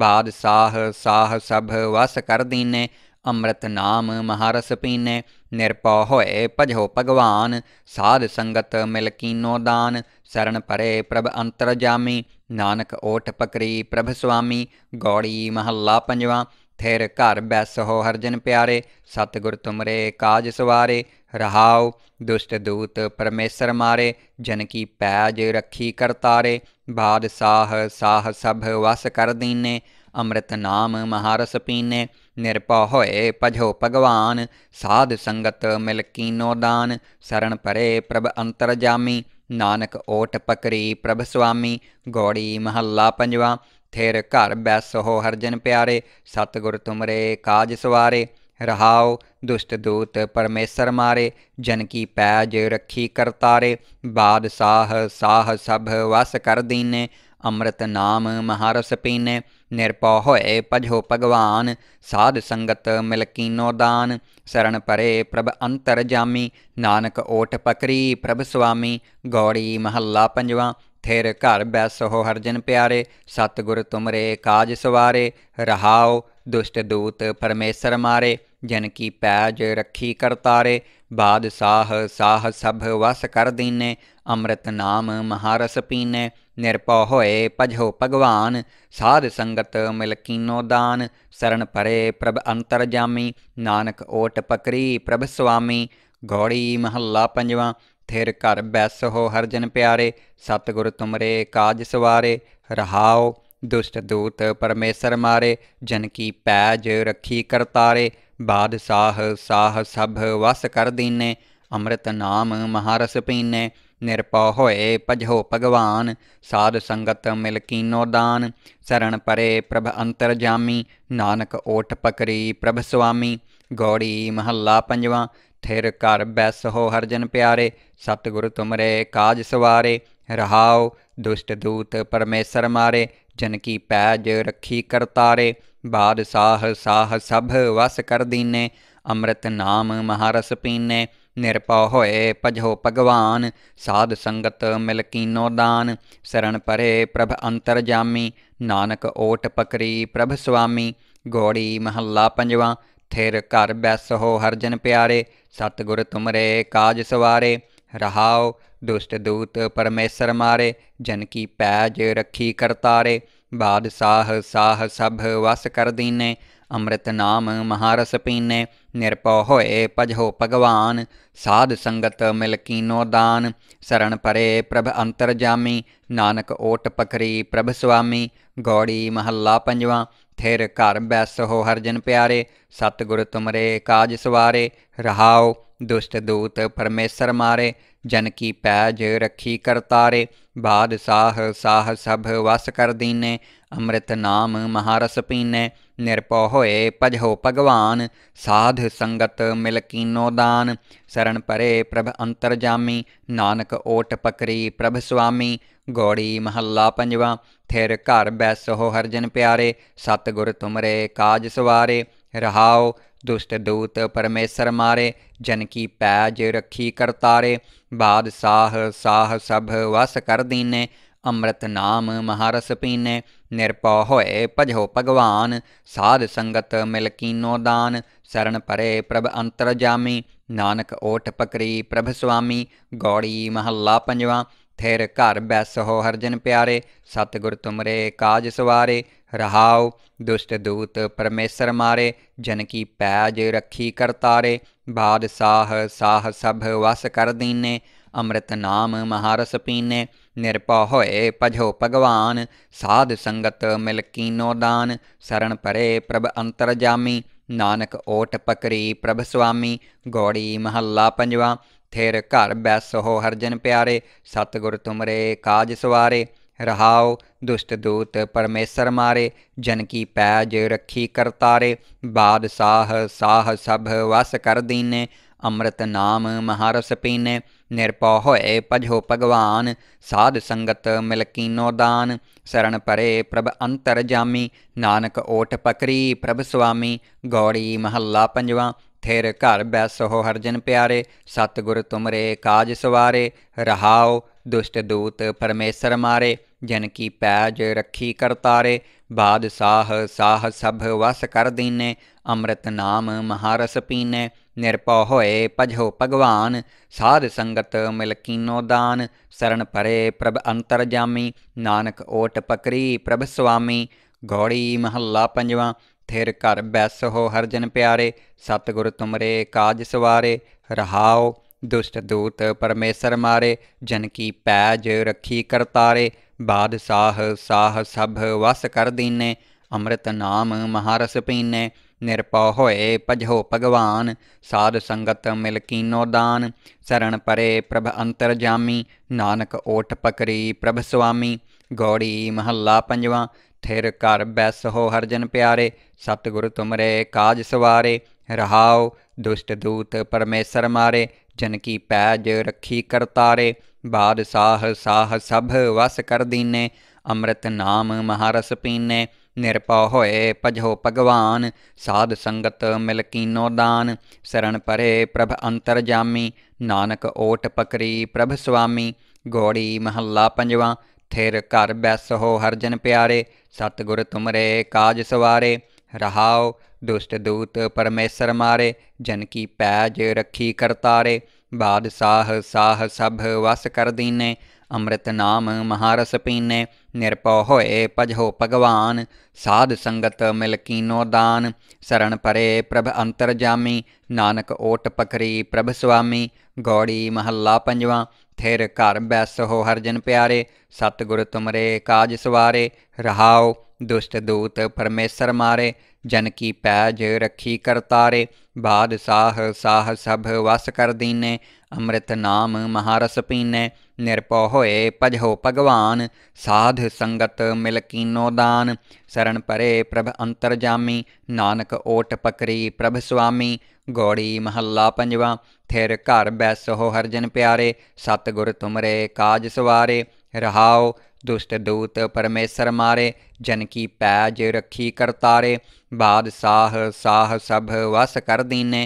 बादशाह साह सब वस कर दीने अमृत नाम महारस पीने निरपौ होए भजो भगवान साध संगत मिल कीनो दान शरण परे प्रभ अंतर जामी नानक ओठ पकरी प्रभ स्वामी गौड़ी महला पंजवा ਥਿਰ ਘਰ ਬੈਸਹੋ ਹਰਜਨ ਪਿਆਰੇ ਸਤਿਗੁਰ ਤੁਮਰੇ ਕਾਜ ਸਵਾਰੇ ਰਹਾਉ ਦੁਸ਼ਟ ਦੂਤ ਪਰਮੇਸ਼ਰ ਮਾਰੇ ਜਨ ਕੀ ਪੈਜ ਰੱਖੀ ਕਰਤਾਰੇ ਬਾਦਸ਼ਾਹ ਸਾਹ ਸਭ ਵਸ ਕਰ ਦੀਨੇ ਅੰਮ੍ਰਿਤ ਨਾਮ ਮਹਾਰਸ ਪੀਨੇ ਨਿਰਭਉ ਹੋਏ ਭਜੋ ਭਗਵਾਨ ਸਾਧ ਸੰਗਤ ਮਿਲ ਕੀਨੋ ਦਾਨ ਸਰਣ ਪਰੇ ਪ੍ਰਭ ਅੰਤਰ ਜਾਮੀ ਨਾਨਕ ਓਟ ਪਕਰੀ ਪ੍ਰਭ ਸੁਆਮੀ ਗੋੜੀ ਮਹੱਲਾ ਪੰਜਵਾ ਥੇਰ ਘਰ ਬੈਸ ਹੋ ਹਰ ਜਨ ਪਿਆਰੇ ਸਤਗੁਰ ਤੁਮਰੇ ਕਾਜ ਸਵਾਰੇ ਰਹਾਉ ਦੁਸ਼ਟ ਦੂਤ ਪਰਮੇਸ਼ਰ ਮਾਰੇ ਜਨ ਕੀ ਪੈਜ ਰੱਖੀ ਕਰਤਾਰੇ ਬਾਦਸ਼ਾਹ ਸਾਹ ਸਭ ਵਸ ਕਰ ਦੀਨੇ ਅੰਮ੍ਰਿਤ ਨਾਮ ਮਹਾਰਸ ਪੀਨੇ ਨਿਰਪਉ ਹੋਏ ਭਜੋ ਭਗਵਾਨ ਸਾਧ ਸੰਗਤ ਮਿਲ ਕੀਨੋ ਦਾਨ ਸਰਣ ਪਰੇ ਪ੍ਰਭ ਅੰਤਰ ਜਾਮੀ ਨਾਨਕ ਓਟ ਪਕਰੀ ਪ੍ਰਭ ਸੁਆਮੀ ਗੌੜੀ ਮਹੱਲਾ ਪੰਜਵਾ ਥਿਰ ਘਰ ਬੈਸੋ ਹਰਜਨ ਪਿਆਰੇ ਸਤਗੁਰ ਤੁਮਰੇ ਕਾਜ ਸਵਾਰੇ ਰਹਾਓ ਦੁਸ਼ਟ ਦੂਤ ਪਰਮੇਸ਼ਰ ਮਾਰੇ ਜਨ ਕੀ ਪੈਜ ਰੱਖੀ ਕਰਤਾਰੇ ਬਾਦ ਸਾਹ ਸਾਹ ਸਭ ਵਸ ਕਰ ਦੀਨੇ ਅੰਮ੍ਰਿਤ ਨਾਮ ਮਹਾਰਸ ਪੀਨੇ ਨਿਰਪਉ ਹੋਏ ਭਜੋ ਭਗਵਾਨ ਸਾਧ ਸੰਗਤ ਮਿਲ ਕੀਨੋ ਦਾਨ ਸਰਣ ਪਰੇ ਪ੍ਰਭ ਅੰਤਰ ਜਾਮੀ ਨਾਨਕ ਓਟ ਪਕਰੀ ਪ੍ਰਭ ਸੁਆਮੀ ਗੋੜੀ ਮਹੱਲਾ ਪੰਜਵਾ ਥਿਰ ਘਰ ਬੈਸ ਹੋ ਹਰ ਜਨ ਪਿਆਰੇ ਸਤਿਗੁਰ ਤੁਮਰੇ ਕਾਜ ਸਵਾਰੇ ਰਹਾਓ ਦੁਸ਼ਟ ਦੂਤ ਪਰਮੇਸ਼ਰ ਮਾਰੇ ਜਨ ਕੀ ਪੈਜ ਰੱਖੀ ਕਰਤਾਰੇ ਬਾਦਸ਼ਾਹ ਸਾਹ ਸਭ ਵਸ ਕਰ ਦੀਨੇ ਅੰਮ੍ਰਿਤ ਨਾਮ ਮਹਾਰਸ ਪੀਨੇ ਨਿਰਪਉ ਹੋਏ ਭਜੋ ਭਗਵਾਨ ਸਾਧ ਸੰਗਤ ਮਿਲ ਕੀਨੋ ਦਾਨ ਸਰਣ ਪਰੇ ਪ੍ਰਭ ਅੰਤਰ ਜਾਮੀ ਨਾਨਕ ਓਟ ਪਕਰੀ ਪ੍ਰਭ ਸੁਆਮੀ ਗੌੜੀ ਮਹੱਲਾ ਪੰਜਵਾ ਥਿਰ ਕਰ ਬੈਸ ਹੋ ਹਰਜਨ ਪਿਆਰੇ ਸਤਿਗੁਰ ਤੁਮਰੇ ਕਾਜ ਸਵਾਰੇ ਰਹਾਓ ਦੁਸ਼ਟ ਦੂਤ ਪਰਮੇਸ਼ਰ ਮਾਰੇ ਜਨ ਕੀ ਪੈਜ ਰੱਖੀ ਕਰਤਾਰੇ ਬਾਦ ਸਾਹ ਸਾਹ ਸਭ ਵਸ ਕਰ ਦੀਨੇ ਅੰਮ੍ਰਿਤ ਨਾਮ ਮਹਾਰਸ ਪੀਨੇ ਨਿਰਪਉ ਹੋਏ ਭਜੋ ਭਗਵਾਨ ਸਾਧ ਸੰਗਤ ਮਿਲ ਕੀਨੋ ਦਾਨ ਸਰਣ ਪਰੇ ਪ੍ਰਭ ਅੰਤਰ ਜਾਮੀ ਨਾਨਕ ਓਟ ਪਕਰੀ ਪ੍ਰਭ ਸੁਆਮੀ ਗੋੜੀ ਮਹੱਲਾ ਪੰਜਵਾਂ ਥਿਰ ਘਰ ਬੈਸ ਹੋ ਹਰਜਨ ਪਿਆਰੇ ਸਤਗੁਰ ਤੁਮਰੇ ਕਾਜ ਸਵਾਰੇ ਰਹਾਓ ਦੁਸ਼ਟ ਦੂਤ ਪਰਮੇਸ਼ਰ ਮਾਰੇ ਜਨ ਕੀ ਪੈਜ ਰੱਖੀ ਕਰਤਾਰੇ ਬਾਦਸ਼ਾਹ ਸਾਹ ਸਭ ਵਸ ਕਰ ਦੀਨੇ ਅੰਮ੍ਰਿਤ ਨਾਮ ਮਹਾਰਸ ਪੀਨੇ ਨਿਰਪਉ ਹੋਏ ਭਜੋ ਭਗਵਾਨ ਸਾਧ ਸੰਗਤ ਮਿਲ ਕੀਨੋ ਦਾਨ ਸਰਣ ਪਰੇ ਪ੍ਰਭ ਅੰਤਰ ਜਾਮੀ ਨਾਨਕ ਓਟ ਪਕਰੀ ਪ੍ਰਭ ਸੁਆਮੀ ਗੋੜੀ ਮਹੱਲਾ ਪੰਜਵਾਂ ਥਿਰ ਘਰ ਬੈਸੋ ਹਰ ਜਨ ਪਿਆਰੇ ਸਤਿਗੁਰ ਤੁਮਰੇ ਕਾਜ ਸਵਾਰੇ ਰਹਾਓ ਦੁਸ਼ਟ ਦੂਤ ਪਰਮੇਸ਼ਰ ਮਾਰੇ ਜਨ ਕੀ ਪੈਜ ਰੱਖੀ ਕਰਤਾਰੇ ਬਾਦ ਸਾਹ ਸਾਹ ਸਭ ਵਸ ਕਰ ਦੀਨੇ ਅੰਮ੍ਰਿਤ ਨਾਮ ਮਹਾਰਸ ਪੀਨੇ ਨਿਰਪਉ ਹੋਏ ਭਜੋ ਭਗਵਾਨ ਸਾਧ ਸੰਗਤ ਮਿਲ ਕੀਨੋ ਦਾਨ ਸਰਣ ਪਰੇ ਪ੍ਰਭ ਅੰਤਰਜਾਮੀ ਨਾਨਕ ਓਟ ਪਕਰੀ ਪ੍ਰਭ ਸੁਆਮੀ ਗੋੜੀ ਮਹੱਲਾ ਪੰਜਵਾਂ ਥਿਰ ਘਰ ਬੈਸੋ ਹਰਜਨ ਪਿਆਰੇ ਸਤਗੁਰ ਤੁਮਰੇ ਕਾਜ ਸਵਾਰੇ ਰਹਾਓ ਦੁਸ਼ਟ ਦੂਤ ਪਰਮੇਸ਼ਰ ਮਾਰੇ ਜਨ ਕੀ ਪੈਜ ਰੱਖੀ ਕਰਤਾਰੇ ਬਾਦ ਸਾਹ ਸਾਹ ਸਭ ਵਸ ਕਰ ਦੀਨੇ ਅੰਮ੍ਰਿਤ ਨਾਮ ਮਹਾਰਸ ਪੀਨੇ ਨਿਰਪਉ ਹੋਏ ਭਜੋ ਭਗਵਾਨ ਸਾਧ ਸੰਗਤ ਮਿਲ ਕੀਨੋ ਦਾਨ ਸਰਣ ਪਰੇ ਪ੍ਰਭ ਅੰਤਰ ਜਾਮੀ ਨਾਨਕ ਓਠ ਪਕਰੀ ਪ੍ਰਭ ਸੁਆਮੀ ਗੌੜੀ ਮਹੱਲਾ ਪੰਜਵਾਂ ਥਿਰ ਘਰ ਬੈਸ ਹੋ ਹਰਜਨ ਪਿਆਰੇ ਸਤਿਗੁਰ ਤੁਮਰੇ ਕਾਜ ਸਵਾਰੇ ਰਹਾਉ ਦੁਸ਼ਟ ਦੂਤ ਪਰਮੇਸ਼ਰ ਮਾਰੇ ਜਨ ਕੀ ਪੈਜ ਰੱਖੀ ਕਰਤਾਰੇ ਬਾਦਸ਼ਾਹ ਸਾਹ ਸਭ ਵਸ ਕਰ ਦੀਨੇ ਅੰਮ੍ਰਿਤ ਨਾਮ ਮਹਾਰਸ ਪੀਨੇ ਨਿਰਭਉ ਹੋਏ ਭਜੋ ਭਗਵਾਨ ਸਾਧ ਸੰਗਤ ਮਿਲ ਕੀਨੋ ਦਾਨ ਸਰਣ ਪਰੇ ਪ੍ਰਭ ਅੰਤਰ ਜਾਮੀ ਨਾਨਕ ਓਟ ਪਕਰੀ ਪ੍ਰਭ ਸੁਆਮੀ ਗੋੜੀ ਮਹੱਲਾ ਪੰਜਵਾ ਥਿਰ ਘਰ ਬੈਸੋ ਹਰ ਜਨ ਪਿਆਰੇ ਸਤਿਗੁਰ ਤੁਮਰੇ ਕਾਜ ਸਵਾਰੇ ਰਹਾਉ ਦੁਸ਼ਟ ਦੂਤ ਪਰਮੇਸ਼ਰ ਮਾਰੇ ਜਨ ਕੀ ਪੈਜ ਰੱਖੀ ਕਰਤਾਰੇ ਬਾਦਸ਼ਾਹ ਸਾਹ ਸਭ ਵਸ ਕਰ ਦੀਨੇ ਅੰਮ੍ਰਿਤ ਨਾਮ ਮਹਾਰਸ ਪੀਨੇ ਨਿਰਪਉ ਹੋਏ ਭਜੋ ਭਗਵਾਨ ਸਾਧ ਸੰਗਤ ਮਿਲ ਕੀਨੋ ਦਾਨ ਸਰਣ ਪਰੇ ਪ੍ਰਭ ਅੰਤਰ ਜਾਮੀ ਨਾਨਕ ਓਟ ਪਕਰੀ ਪ੍ਰਭ ਸੁਆਮੀ ਗੌੜੀ ਮਹੱਲਾ ਪੰਜਵਾ ਥੇਰ ਘਰ ਬੈਸੋ ਹਰਜਨ ਪਿਆਰੇ ਸਤਗੁਰ ਤੁਮਰੇ ਕਾਜ ਸਵਾਰੇ ਰਹਾਓ ਦੁਸ਼ਟ ਦੂਤ ਪਰਮੇਸ਼ਰ ਮਾਰੇ ਜਨ ਕੀ ਪੈਜ ਰੱਖੀ ਕਰਤਾਰੇ ਬਾਦ ਸਾਹ ਸਾਹ ਸਭ ਵਸ ਕਰ ਦੀਨੇ ਅੰਮ੍ਰਿਤ ਨਾਮ ਮਹਾਰਸ ਪੀਨੇ ਨਿਰਪਉ ਹੋਏ ਭਜੋ ਭਗਵਾਨ ਸਾਧ ਸੰਗਤ ਮਿਲ ਕੀਨੋ ਦਾਨ ਸਰਣ ਪਰੇ ਪ੍ਰਭ ਅੰਤਰ ਜਾਮੀ ਨਾਨਕ ਓਟ ਪਕਰੀ ਪ੍ਰਭ ਸੁਆਮੀ ਗੋੜੀ ਮਹੱਲਾ ਪੰਜਵਾ ਥਿਰ ਘਰ ਬੈਸ ਹੋ ਹਰ ਜਨ ਪਿਆਰੇ ਸਤਿਗੁਰ ਤੁਮਰੇ ਕਾਜ ਸਵਾਰੇ ਰਹਾਓ ਦੁਸ਼ਟ ਦੂਤ ਪਰਮੇਸ਼ਰ ਮਾਰੇ ਜਨ ਕੀ ਪੈਜ ਰੱਖੀ ਕਰਤਾਰੇ ਬਾਦਸ਼ਾਹ ਸਾਹ ਸਭ ਵਸ ਕਰ ਦੀਨੇ ਅੰਮ੍ਰਿਤ ਨਾਮ ਮਹਾਰਸ ਪੀਨੇ ਨਿਰਪਉ ਹੋਏ ਭਜੋ ਭਗਵਾਨ ਸਾਧ ਸੰਗਤ ਮਿਲ ਕੀਨੋ ਦਾਨ ਸਰਣ ਪਰੇ ਪ੍ਰਭ ਅੰਤਰ ਜਾਮੀ ਨਾਨਕ ਓਟ ਪਕਰੀ ਪ੍ਰਭ ਸੁਆਮੀ ਗੌੜੀ ਮਹੱਲਾ ਪੰਜਵਾ ਥਿਰ ਕਰ ਬੈਸ ਹੋ ਹਰਜਨ ਪਿਆਰੇ ਸਤਿਗੁਰ ਤੁਮਰੇ ਕਾਜ ਸਵਾਰੇ ਰਹਾਓ ਦੁਸ਼ਟ ਦੂਤ ਪਰਮੇਸ਼ਰ ਮਾਰੇ ਜਨ ਕੀ ਪੈਜ ਰੱਖੀ ਕਰਤਾਰੇ ਬਾਦਸ਼ਾਹ ਸਾਹ ਸਾਹ ਸਭ ਵਸ ਕਰ ਦੀਨੇ ਅੰਮ੍ਰਿਤ ਨਾਮ ਮਹਾਰਸ ਪੀਨੇ ਨਿਰਪਉ ਹੋਏ ਭਜੋ ਭਗਵਾਨ ਸਾਧ ਸੰਗਤ ਮਿਲ ਕੀਨੋ ਦਾਨ ਸਰਣ ਪਰੇ ਪ੍ਰਭ ਅੰਤਰ ਜਾਮੀ ਨਾਨਕ ਓਟ ਪਕਰੀ ਪ੍ਰਭ ਸੁਆਮੀ ਗੋੜੀ ਮਹੱਲਾ ਪੰਜਵਾ ਥਿਰ ਘਰ ਬੈਸ ਹੋ ਹਰਜਨ ਪਿਆਰੇ ਸਤਗੁਰ ਤੁਮਰੇ ਕਾਜ ਸਵਾਰੇ ਰਹਾਉ ਦੁਸ਼ਟ ਦੂਤ ਪਰਮੇਸ਼ਰ ਮਾਰੇ ਜਨ ਕੀ ਪੈਜ ਰੱਖੀ ਕਰਤਾਰੇ ਬਾਦਸ਼ਾਹ ਸਾਹ ਸਭ ਵਸ ਕਰ ਦੀਨੇ ਅੰਮ੍ਰਿਤ ਨਾਮ ਮਹਾਰਸ ਪੀਨੇ ਨਿਰਪਉ ਹੋਏ ਭਜੋ ਭਗਵਾਨ ਸਾਧ ਸੰਗਤ ਮਿਲ ਕੀਨੋ ਦਾਨ ਸਰਣ ਪਰੇ ਪ੍ਰਭ ਅੰਤਰ ਜਾਮੀ ਨਾਨਕ ਓਟ ਪਕਰੀ ਪ੍ਰਭ ਸੁਆਮੀ ਗੌੜੀ ਮਹੱਲਾ ਪੰਜਵਾ ਥਿਰ ਘਰ ਬੈਸੋ ਹਰ ਜਨ ਪਿਆਰੇ ਸਤਿਗੁਰ ਤੁਮਰੇ ਕਾਜ ਸਵਾਰੇ ਰਹਾਓ ਦੁਸ਼ਟ ਦੂਤ ਪਰਮੇਸ਼ਰ ਮਾਰੇ ਜਨ ਕੀ ਪੈਜ ਰੱਖੀ ਕਰਤਾਰੇ ਬਾਦ ਸਾਹ ਸਾਹ ਸਭ ਵਸ ਕਰ ਦੀਨੇ अमृत नाम महारस पीने निरपो होए पजहो भगवान साध संगत मिल कीनो दान शरण परे प्रभ अंतर जामी नानक ओट पकरी प्रभ स्वामी गौड़ी महला पंजवा थिर घर बैसहो हरजन प्यारे सतगुर तुमरे काज सवारे रहाओ दुष्ट दूत परमेसर मारे जन की पैज रखी करतारे बाद साह साह सब वस कर दीने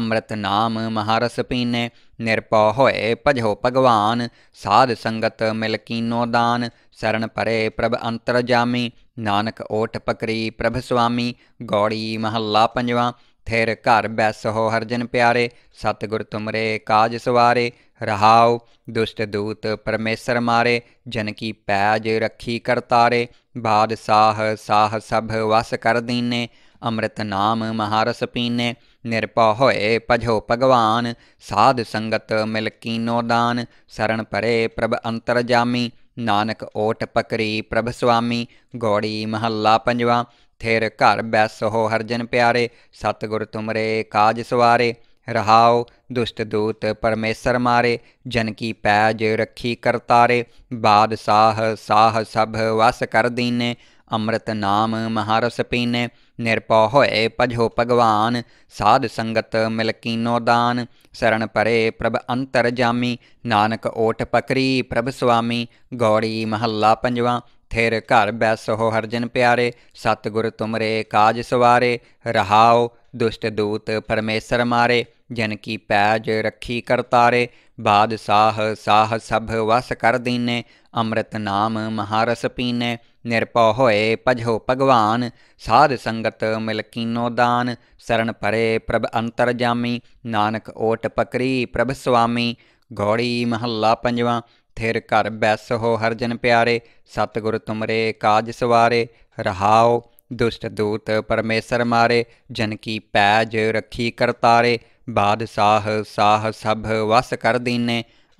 अमृत नाम महारस पीने ਨਿਰਪਉ ਹੋਏ ਭਜੋ ਭਗਵਾਨ ਸਾਧ ਸੰਗਤ ਮਿਲ ਕੀਨੋ ਦਾਨ ਸਰਣ ਪਰੇ ਪ੍ਰਭ ਅੰਤਰ ਜਾਮੀ ਨਾਨਕ ਓਠ ਪਕਰੀ ਪ੍ਰਭ ਸੁਆਮੀ ਗੌੜੀ ਮਹੱਲਾ ਪੰਜਵਾ ਥੇਰ ਘਰ ਬੈਸੋ ਹਰਜਨ ਪਿਆਰੇ ਸਤਿਗੁਰ ਤੁਮਰੇ ਕਾਜ ਸਵਾਰੇ ਰਹਾਉ ਦੁਸ਼ਟ ਦੂਤ ਪਰਮੇਸ਼ਰ ਮਾਰੇ ਜਨ ਕੀ ਪੈਜ ਰੱਖੀ ਕਰਤਾਰੇ ਬਾਦਸ਼ਾਹ ਸਾਹ ਸਭ ਵਸ ਕਰ ਦੀਨੇ ਅੰਮ੍ਰਿਤ ਨਾਮ ਮਹਾਰਸ ਪੀਨੇ निरपौ होए पझो भगवान साध संगत मिल कीनो दान शरण परे प्रभ अंतर जामी नानक ओट पकरी प्रभ स्वामी गौड़ी महला पंजवा थिर घर बैस हो हरजन प्यारे सतगुर तुमरे काज सवारे रहाओ दुष्ट दूत परमेसर मारे जन की पैज रखी करतारे बादशाह साह सब वस कर दीने अमृत नाम महारस पीने निरपौ होए पजो भगवान साध संगत मिलकीनो दान शरण परे प्रभ अंतर जामी नानक ओठ पकरी प्रभ स्वामी गौड़ी महला पंजवा थिर घर बैसहो हरजन प्यारे सतगुर तुमरे काज सवारे रहाओ दुष्ट दूत परमेसर मारे जन की पैज रखी करतारे बादशाह साह सब वस कर दीने अमृत नाम महारस पीने ਨਿਰਪਉ ਹੋਏ ਭਜੋ ਭਗਵਾਨ ਸਾਧ ਸੰਗਤ ਮਿਲ ਕੀਨੋ ਦਾਨ ਸਰਣ ਪਰੇ ਪ੍ਰਭ ਅੰਤਰ ਜਾਮੀ ਨਾਨਕ ਓਟ ਪਕਰੀ ਪ੍ਰਭ ਸੁਆਮੀ ਗੌੜੀ ਮਹੱਲਾ ਪੰਜਵਾਂ ਥਿਰ ਘਰ ਬੈਸ ਹੋ ਹਰ ਜਨ ਪਿਆਰੇ ਸਤਿਗੁਰ ਤੁਮਰੇ ਕਾਜ ਸਵਾਰੇ ਰਹਾਓ दुष्ट दूत परमेश्वर मारे जन की पैज रखी करतारे बादशाह साह सब वस कर दीने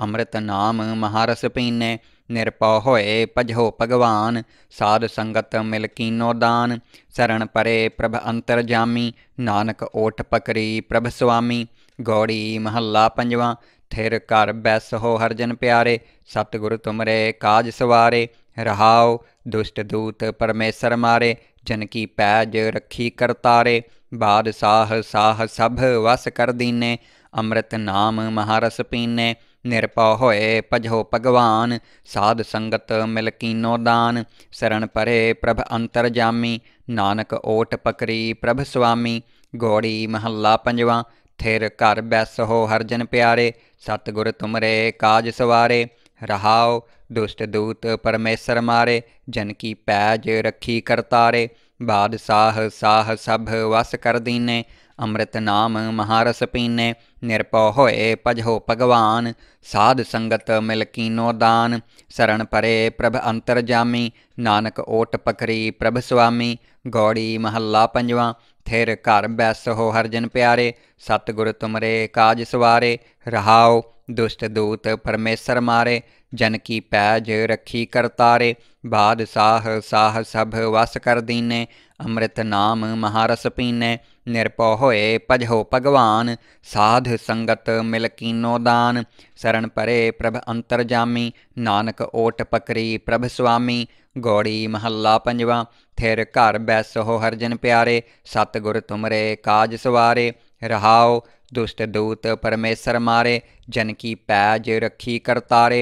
अमृत नाम महारस पीने ਨਿਰਪਉ ਹੋਏ ਭਜੋ ਭਗਵਾਨ ਸਾਧ ਸੰਗਤ ਮਿਲ ਕੀਨੋ ਦਾਨ ਸਰਣ ਪਰੇ ਪ੍ਰਭ ਅੰਤਰ ਜਾਮੀ ਨਾਨਕ ਓਟ ਪਕਰੀ ਪ੍ਰਭ ਸੁਆਮੀ ਗੋੜੀ ਮਹੱਲਾ ਪੰਜਵਾ ਥਿਰ ਕਰ ਬੈਸ ਹੋ ਹਰਜਨ ਪਿਆਰੇ ਸਤਿਗੁਰ ਤੁਮਰੇ ਕਾਜ ਸਵਾਰੇ ਰਹਾਉ ਦੁਸ਼ਟ ਦੂਤ ਪਰਮੇਸ਼ਰ ਮਾਰੇ ਜਨ ਕੀ ਪੈਜ ਰੱਖੀ ਕਰਤਾਰੇ ਬਾਦ ਸਾਹ ਸਾਹ ਸਭ ਵਸ ਕਰ ਦੀਨੇ ਅੰਮ੍ਰਿਤ ਨਾਮ ਮਹਾਰਸ ਪੀਨੇ ਨਿਰਪਉ ਹੋਏ ਭਜੋ ਭਗਵਾਨ ਸਾਧ ਸੰਗਤ ਮਿਲ ਕੀਨੋ ਦਾਨ ਸਰਣ ਪਰੇ ਪ੍ਰਭ ਅੰਤਰ ਜਾਮੀ ਨਾਨਕ ਓਟ ਪਕਰੀ ਪ੍ਰਭ ਸੁਆਮੀ ਗੋੜੀ ਮਹੱਲਾ ਪੰਜਵਾ ਥਿਰ ਘਰ ਹਰ ਹਰਜਨ ਪਿਆਰੇ ਸਤਗੁਰ ਤੁਮਰੇ ਕਾਜ ਸਵਾਰੇ ਰਹਾਉ ਦੁਸ਼ਟ ਦੂਤ ਪਰਮੇਸ਼ਰ ਮਾਰੇ ਜਨ ਕੀ ਪੈਜ ਰੱਖੀ ਕਰਤਾਰੇ ਬਾਦ ਸਾਹ ਸਾਹ ਸਭ ਵਸ ਕਰ ਦੀਨੇ ਅੰਮ੍ਰਿਤ ਨਾਮ ਮਹਾਰਸ ਪੀਨੇ ਨਿਰਪਉ ਹੋਏ ਭਜੋ ਭਗਵਾਨ ਸਾਧ ਸੰਗਤ ਮਿਲ ਕੀਨੋ ਦਾਨ ਸਰਣ ਪਰੇ ਪ੍ਰਭ ਅੰਤਰ ਜਾਮੀ ਨਾਨਕ ਓਟ ਪਕਰੀ ਪ੍ਰਭ ਸੁਆਮੀ ਗੌੜੀ ਮਹੱਲਾ ਪੰਜਵਾ ਥੇਰ ਘਰ ਬੈਸ ਬੈਸੋ ਹਰਜਨ ਪਿਆਰੇ ਸਤਿਗੁਰ ਤੁਮਰੇ ਕਾਜ ਸਵਾਰੇ ਰਹਾਓ ਦੁਸ਼ਟ ਦੂਤ ਪਰਮੇਸ਼ਰ ਮਾਰੇ ਜਨ ਕੀ ਪੈਜ ਰੱਖੀ ਕਰਤਾਰੇ ਬਾਦ ਸਾਹ ਸਾਹ ਸਭ ਵਸ ਕਰ ਦੀਨੇ अमृत नाम महारस पीने निरपो होए पजहो भगवान साध संगत मिल कीनो दान शरण परे प्रभ अंतर जामी नानक ओट पकरी प्रभ स्वामी गौड़ी महला पंजवा थिर घर बैसहो हरजन प्यारे सतगुर तुमरे काज सवारे रहाओ दुष्ट दूत परमेसर मारे जन की पैज रखी करतारे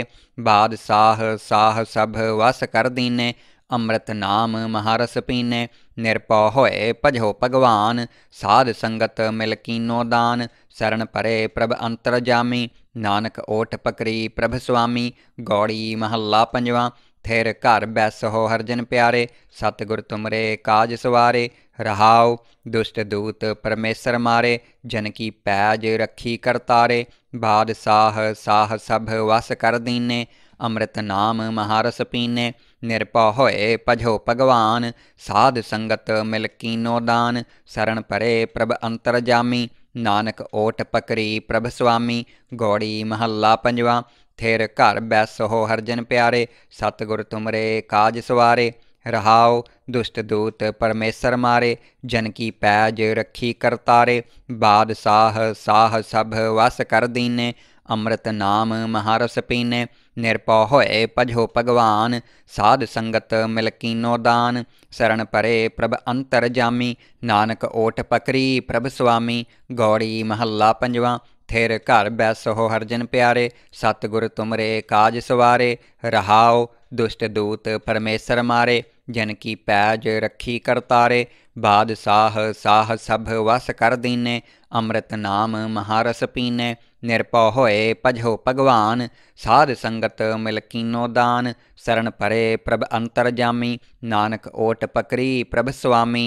बाद साह साह सब वस कर दीने अमृत नाम महारस पीने निरपौ होए पजहो भगवान साध संगत मिल कीनो दान शरण परे प्रभ अंतर जामी नानक ओठ पकरी प्रभ स्वामी गौड़ी महला पंजवा थिर घर बैस हो हरजन प्यारे सतगुर तुमरे काज सवारे रहाओ दुष्ट दूत परमेसर मारे जनकी पैज रखी करतारे बादशाह साह सब वस कर दीने अमृत नाम महारस पीने निरपा होय पझो भगवान साध संगत मिल कीनो दान शरण परे प्रभ अंतर जामी नानक ओट पकरी प्रभ स्वामी गौड़ी महला पंजवा थेर घर बैस हो हरजन प्यारे सतगुर तुमरे काज सवारे रहाओ दुष्ट दूत परमेसर मारे जन की पैज रखी करतारे बाद बादशाह साह सब वस कर दीने अमृत नाम महारस पीने ਨਿਰਪਉ ਹੋਏ ਭਜੋ ਭਗਵਾਨ ਸਾਧ ਸੰਗਤ ਮਿਲ ਕੀਨੋ ਦਾਨ ਸਰਣ ਪਰੇ ਪ੍ਰਭ ਅੰਤਰ ਜਾਮੀ ਨਾਨਕ ਓਟ ਪਕਰੀ ਪ੍ਰਭ ਸੁਆਮੀ ਗੌੜੀ ਮਹੱਲਾ ਪੰਜਵਾ ਥੇਰ ਘਰ ਬੈਸੋ ਹਰਜਨ ਪਿਆਰੇ ਸਤਗੁਰ ਤੁਮਰੇ ਕਾਜ ਸਵਾਰੇ ਰਹਾਓ ਦੁਸ਼ਟ ਦੂਤ ਪਰਮੇਸ਼ਰ ਮਾਰੇ जनकी पैज रखी करतारे बाद साह साह सब वस कर दीने अमृत नाम महारस पीने निरपो होए भजो भगवान साध संगत मिलकीनो दान शरण परे प्रभ अंतर जामी नानक ओट पकरी प्रभ स्वामी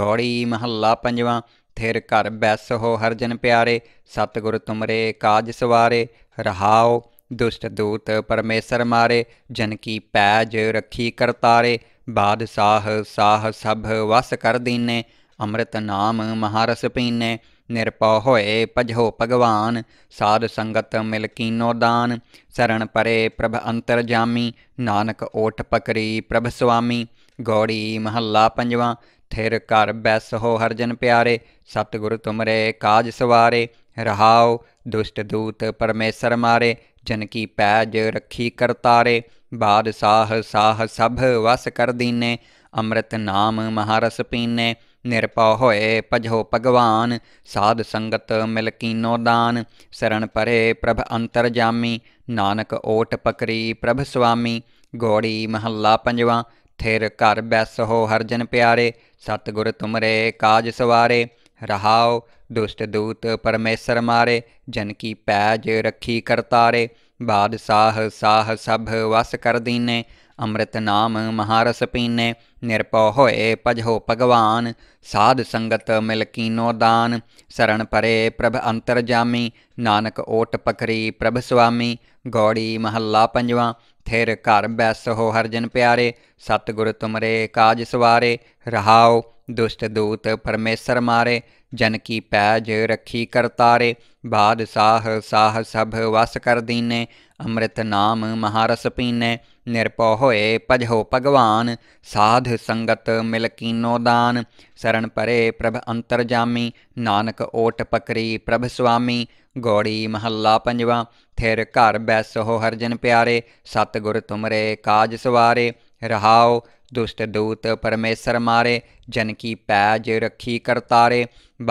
गौड़ी महला पंजवा थिर कर बैस हो हरजन प्यारे सतगुर तुमरे काज सवारे रहाओ दुष्ट दूत परमेसर मारे जनकी पैज रखी करतारे ਬਾਦਸ਼ਾਹ ਸਾਹ ਸਭ ਵਸ ਕਰ ਦੀਨੇ ਅੰਮ੍ਰਿਤ ਨਾਮ ਮਹਾਰਸ ਪੀਨੇ ਨਿਰਪਉ ਹੋਏ ਭਜੋ ਭਗਵਾਨ ਸਾਧ ਸੰਗਤ ਮਿਲ ਕੀਨੋ ਦਾਨ ਸਰਣ ਪਰੇ ਪ੍ਰਭ ਅੰਤਰ ਜਾਮੀ ਨਾਨਕ ਓਟ ਪਕਰੀ ਪ੍ਰਭ ਸੁਆਮੀ ਗੋੜੀ ਮਹੱਲਾ ਪੰਜਵਾ ਥਿਰ ਕਰ ਬੈਸ ਹੋ ਹਰਜਨ ਪਿਆਰੇ ਸਤਿਗੁਰ ਤੁਮਰੇ ਕਾਜ ਸਵਾਰੇ ਰਹਾਓ ਦੁਸ਼ਟ ਦੂਤ ਪਰਮੇਸ਼ਰ ਮਾਰੇ ਜਨ ਕੀ ਪੈਜ ਰੱਖੀ ਕਰਤਾਰੇ ਬਾਦ ਸਾਹ ਸਾਹ ਸਭ ਵਸ ਕਰ ਦੀਨੇ ਅੰਮ੍ਰਿਤ ਨਾਮ ਮਹਾਰਸ ਪੀਨੇ ਨਿਰਪਉ ਹੋਏ ਭਜੋ ਭਗਵਾਨ ਸਾਧ ਸੰਗਤ ਮਿਲ ਕੀਨੋ ਦਾਨ ਸਰਣ ਪਰੇ ਪ੍ਰਭ ਅੰਤਰ ਜਾਮੀ ਨਾਨਕ ਓਟ ਪਕਰੀ ਪ੍ਰਭ ਸੁਆਮੀ ਗੋੜੀ ਮਹੱਲਾ ਪੰਜਵਾ ਥਿਰ ਘਰ ਹਰ ਹਰਜਨ ਪਿਆਰੇ ਸਤਗੁਰ ਤੁਮਰੇ ਕਾਜ ਸਵਾਰੇ ਰਹਾਓ ਦੁਸ਼ਟ ਦੂਤ ਪਰਮੇਸ਼ਰ ਮਾਰੇ ਜਨ ਕੀ ਪੈਜ ਰੱਖੀ ਕਰਤਾਰੇ ਬਾਦ ਸਾਹ ਸਾਹ ਸਭ ਵਸ ਕਰ ਦੀਨੇ ਅੰਮ੍ਰਿਤ ਨਾਮ ਮਹਾਰਸ ਪੀਨੇ ਨਿਰਪਉ ਹੋਏ ਪਜੋ ਭਗਵਾਨ ਸਾਧ ਸੰਗਤ ਮਿਲ ਕੀਨੋ ਦਾਨ ਸਰਣ ਪਰੇ ਪ੍ਰਭ ਅੰਤਰ ਜਾਮੀ ਨਾਨਕ ਓਟ ਪਕਰੀ ਪ੍ਰਭ ਸੁਆਮੀ ਗੌੜੀ ਮਹੱਲਾ ਪੰਜਵਾ ਥਿਰ ਘਰ ਬੈਸੋ ਹਰ ਜਨ ਪਿਆਰੇ ਸਤਿਗੁਰ ਤੁਮਰੇ ਕਾਜ ਸਵਾਰੇ ਰਹਾਓ ਦੁਸ਼ਟ ਦੂਤ ਪਰਮੇਸ਼ਰ ਮਾਰੇ ਜਨ ਕੀ ਪੈਜ ਰੱਖੀ ਕਰਤਾਰੇ ਬਾਦ ਸਾਹ ਸਾਹ ਸਭ ਵਸ ਕਰ ਦੀਨੇ अमृत नाम महारस पीने निरपो होए पजहो भगवान साध संगत मिल कीनो दान शरण परे प्रभ अंतर जामी नानक ओट पकरी प्रभ स्वामी गौड़ी महला पंजवा थिर घर बैसहो हरजन प्यारे सतगुर तुमरे काज सवारे रहाओ दुष्ट दूत परमेसर मारे जन की पैज रखी करतारे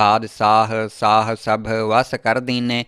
बाद साह साह सब वस कर दीने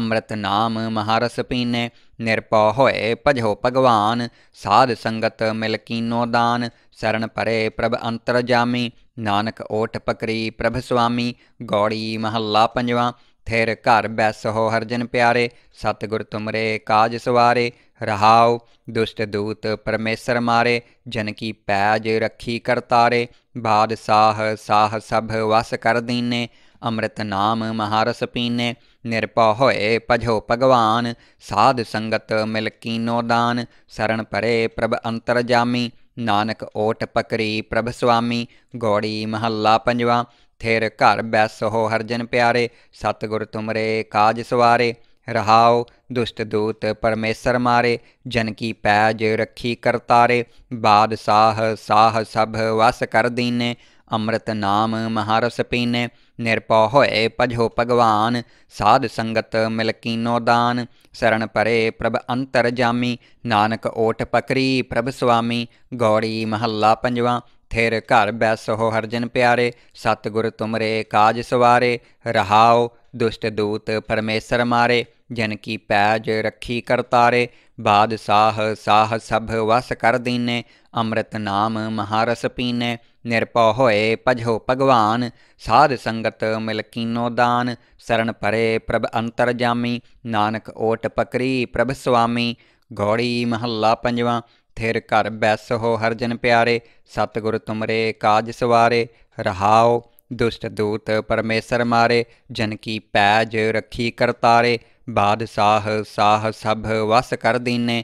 अमृत नाम महारस पीने ਨਿਰਪਉ ਹੋਏ ਭਜੋ ਭਗਵਾਨ ਸਾਧ ਸੰਗਤ ਮਿਲ ਕੀਨੋ ਦਾਨ ਸਰਣ ਪਰੇ ਪ੍ਰਭ ਅੰਤਰ ਜਾਮੀ ਨਾਨਕ ਓਠ ਪਕਰੀ ਪ੍ਰਭ ਸੁਆਮੀ ਗੌੜੀ ਮਹੱਲਾ ਪੰਜਵਾ ਥੇਰ ਘਰ ਬੈਸੋ ਹਰਜਨ ਪਿਆਰੇ ਸਤਿਗੁਰ ਤੁਮਰੇ ਕਾਜ ਸਵਾਰੇ ਰਹਾਉ ਦੁਸ਼ਟ ਦੂਤ ਪਰਮੇਸ਼ਰ ਮਾਰੇ ਜਨ ਕੀ ਪੈਜ ਰੱਖੀ ਕਰਤਾਰੇ ਬਾਦਸ਼ਾਹ ਸਾਹ ਸਭ ਵਸ ਕਰ ਦੀਨੇ ਅੰਮ੍ਰਿਤ ਨਾਮ ਮਹਾਰਸ ਪੀਨੇ निरपो होए पझो भगवान साध संगत मिल कीनो दान शरण परे प्रभ अंतर जामी नानक ओट पकरी प्रभ स्वामी गौड़ी महला पंजवा थेर घर बैस हो हरजन प्यारे सतगुर तुमरे काज सवारे रहाओ दुष्ट दूत परमेसर मारे जन की पैज रखी करतारे बादशाह साह सब वस कर दीने ਅੰਮ੍ਰਿਤ ਨਾਮ ਮਹਾਰਸ ਪੀਨੇ ਨਿਰਪਉ ਹੋਏ ਭਜੋ ਭਗਵਾਨ ਸਾਧ ਸੰਗਤ ਮਿਲ ਕੀਨੋ ਦਾਨ ਸਰਣ ਪਰੇ ਪ੍ਰਭ ਅੰਤਰ ਜਾਮੀ ਨਾਨਕ ਓਟ ਪਕਰੀ ਪ੍ਰਭ ਸੁਆਮੀ ਗੌੜੀ ਮਹੱਲਾ ਪੰਜਵਾਂ ਥੇਰ ਘਰ ਬੈਸੋ ਹਰਜਨ ਪਿਆਰੇ ਸਤਗੁਰ ਤੁਮਰੇ ਕਾਜ ਸਵਾਰੇ ਰਹਾਓ ਦੁਸ਼ਟ ਦੂਤ ਪਰਮੇਸ਼ਰ ਮਾਰੇ ਜਨ ਕੀ ਪੈਜ ਰੱਖੀ ਕਰਤਾਰੇ ਬਾਦ ਸਾਹ ਸਾਹ ਸਭ ਵਸ ਕਰ ਦੀਨੇ ਅੰਮ੍ਰਿਤ ਨਾਮ ਮਹਾਰਸ ਪੀਨੇ ਨਿਰਪਉ ਹੋਏ ਭਜੋ ਭਗਵਾਨ ਸਾਧ ਸੰਗਤ ਮਿਲ ਕੀਨੋ ਦਾਨ ਸਰਣ ਪਰੇ ਪ੍ਰਭ ਅੰਤਰ ਜਾਮੀ ਨਾਨਕ ਓਟ ਪਕਰੀ ਪ੍ਰਭ ਸੁਆਮੀ ਗੌੜੀ ਮਹੱਲਾ ਪੰਜਵਾਂ ਥਿਰ ਘਰ ਬੈਸੋ ਹਰਜਨ ਪਿਆਰੇ ਸਤਿਗੁਰ ਤੁਮਰੇ ਕਾਜ ਸਵਾਰੇ ਰਹਾਓ दुष्ट दूत परमेश्वर मारे जन की पैज रखी करतारे बादशाह साह सब वस कर दीने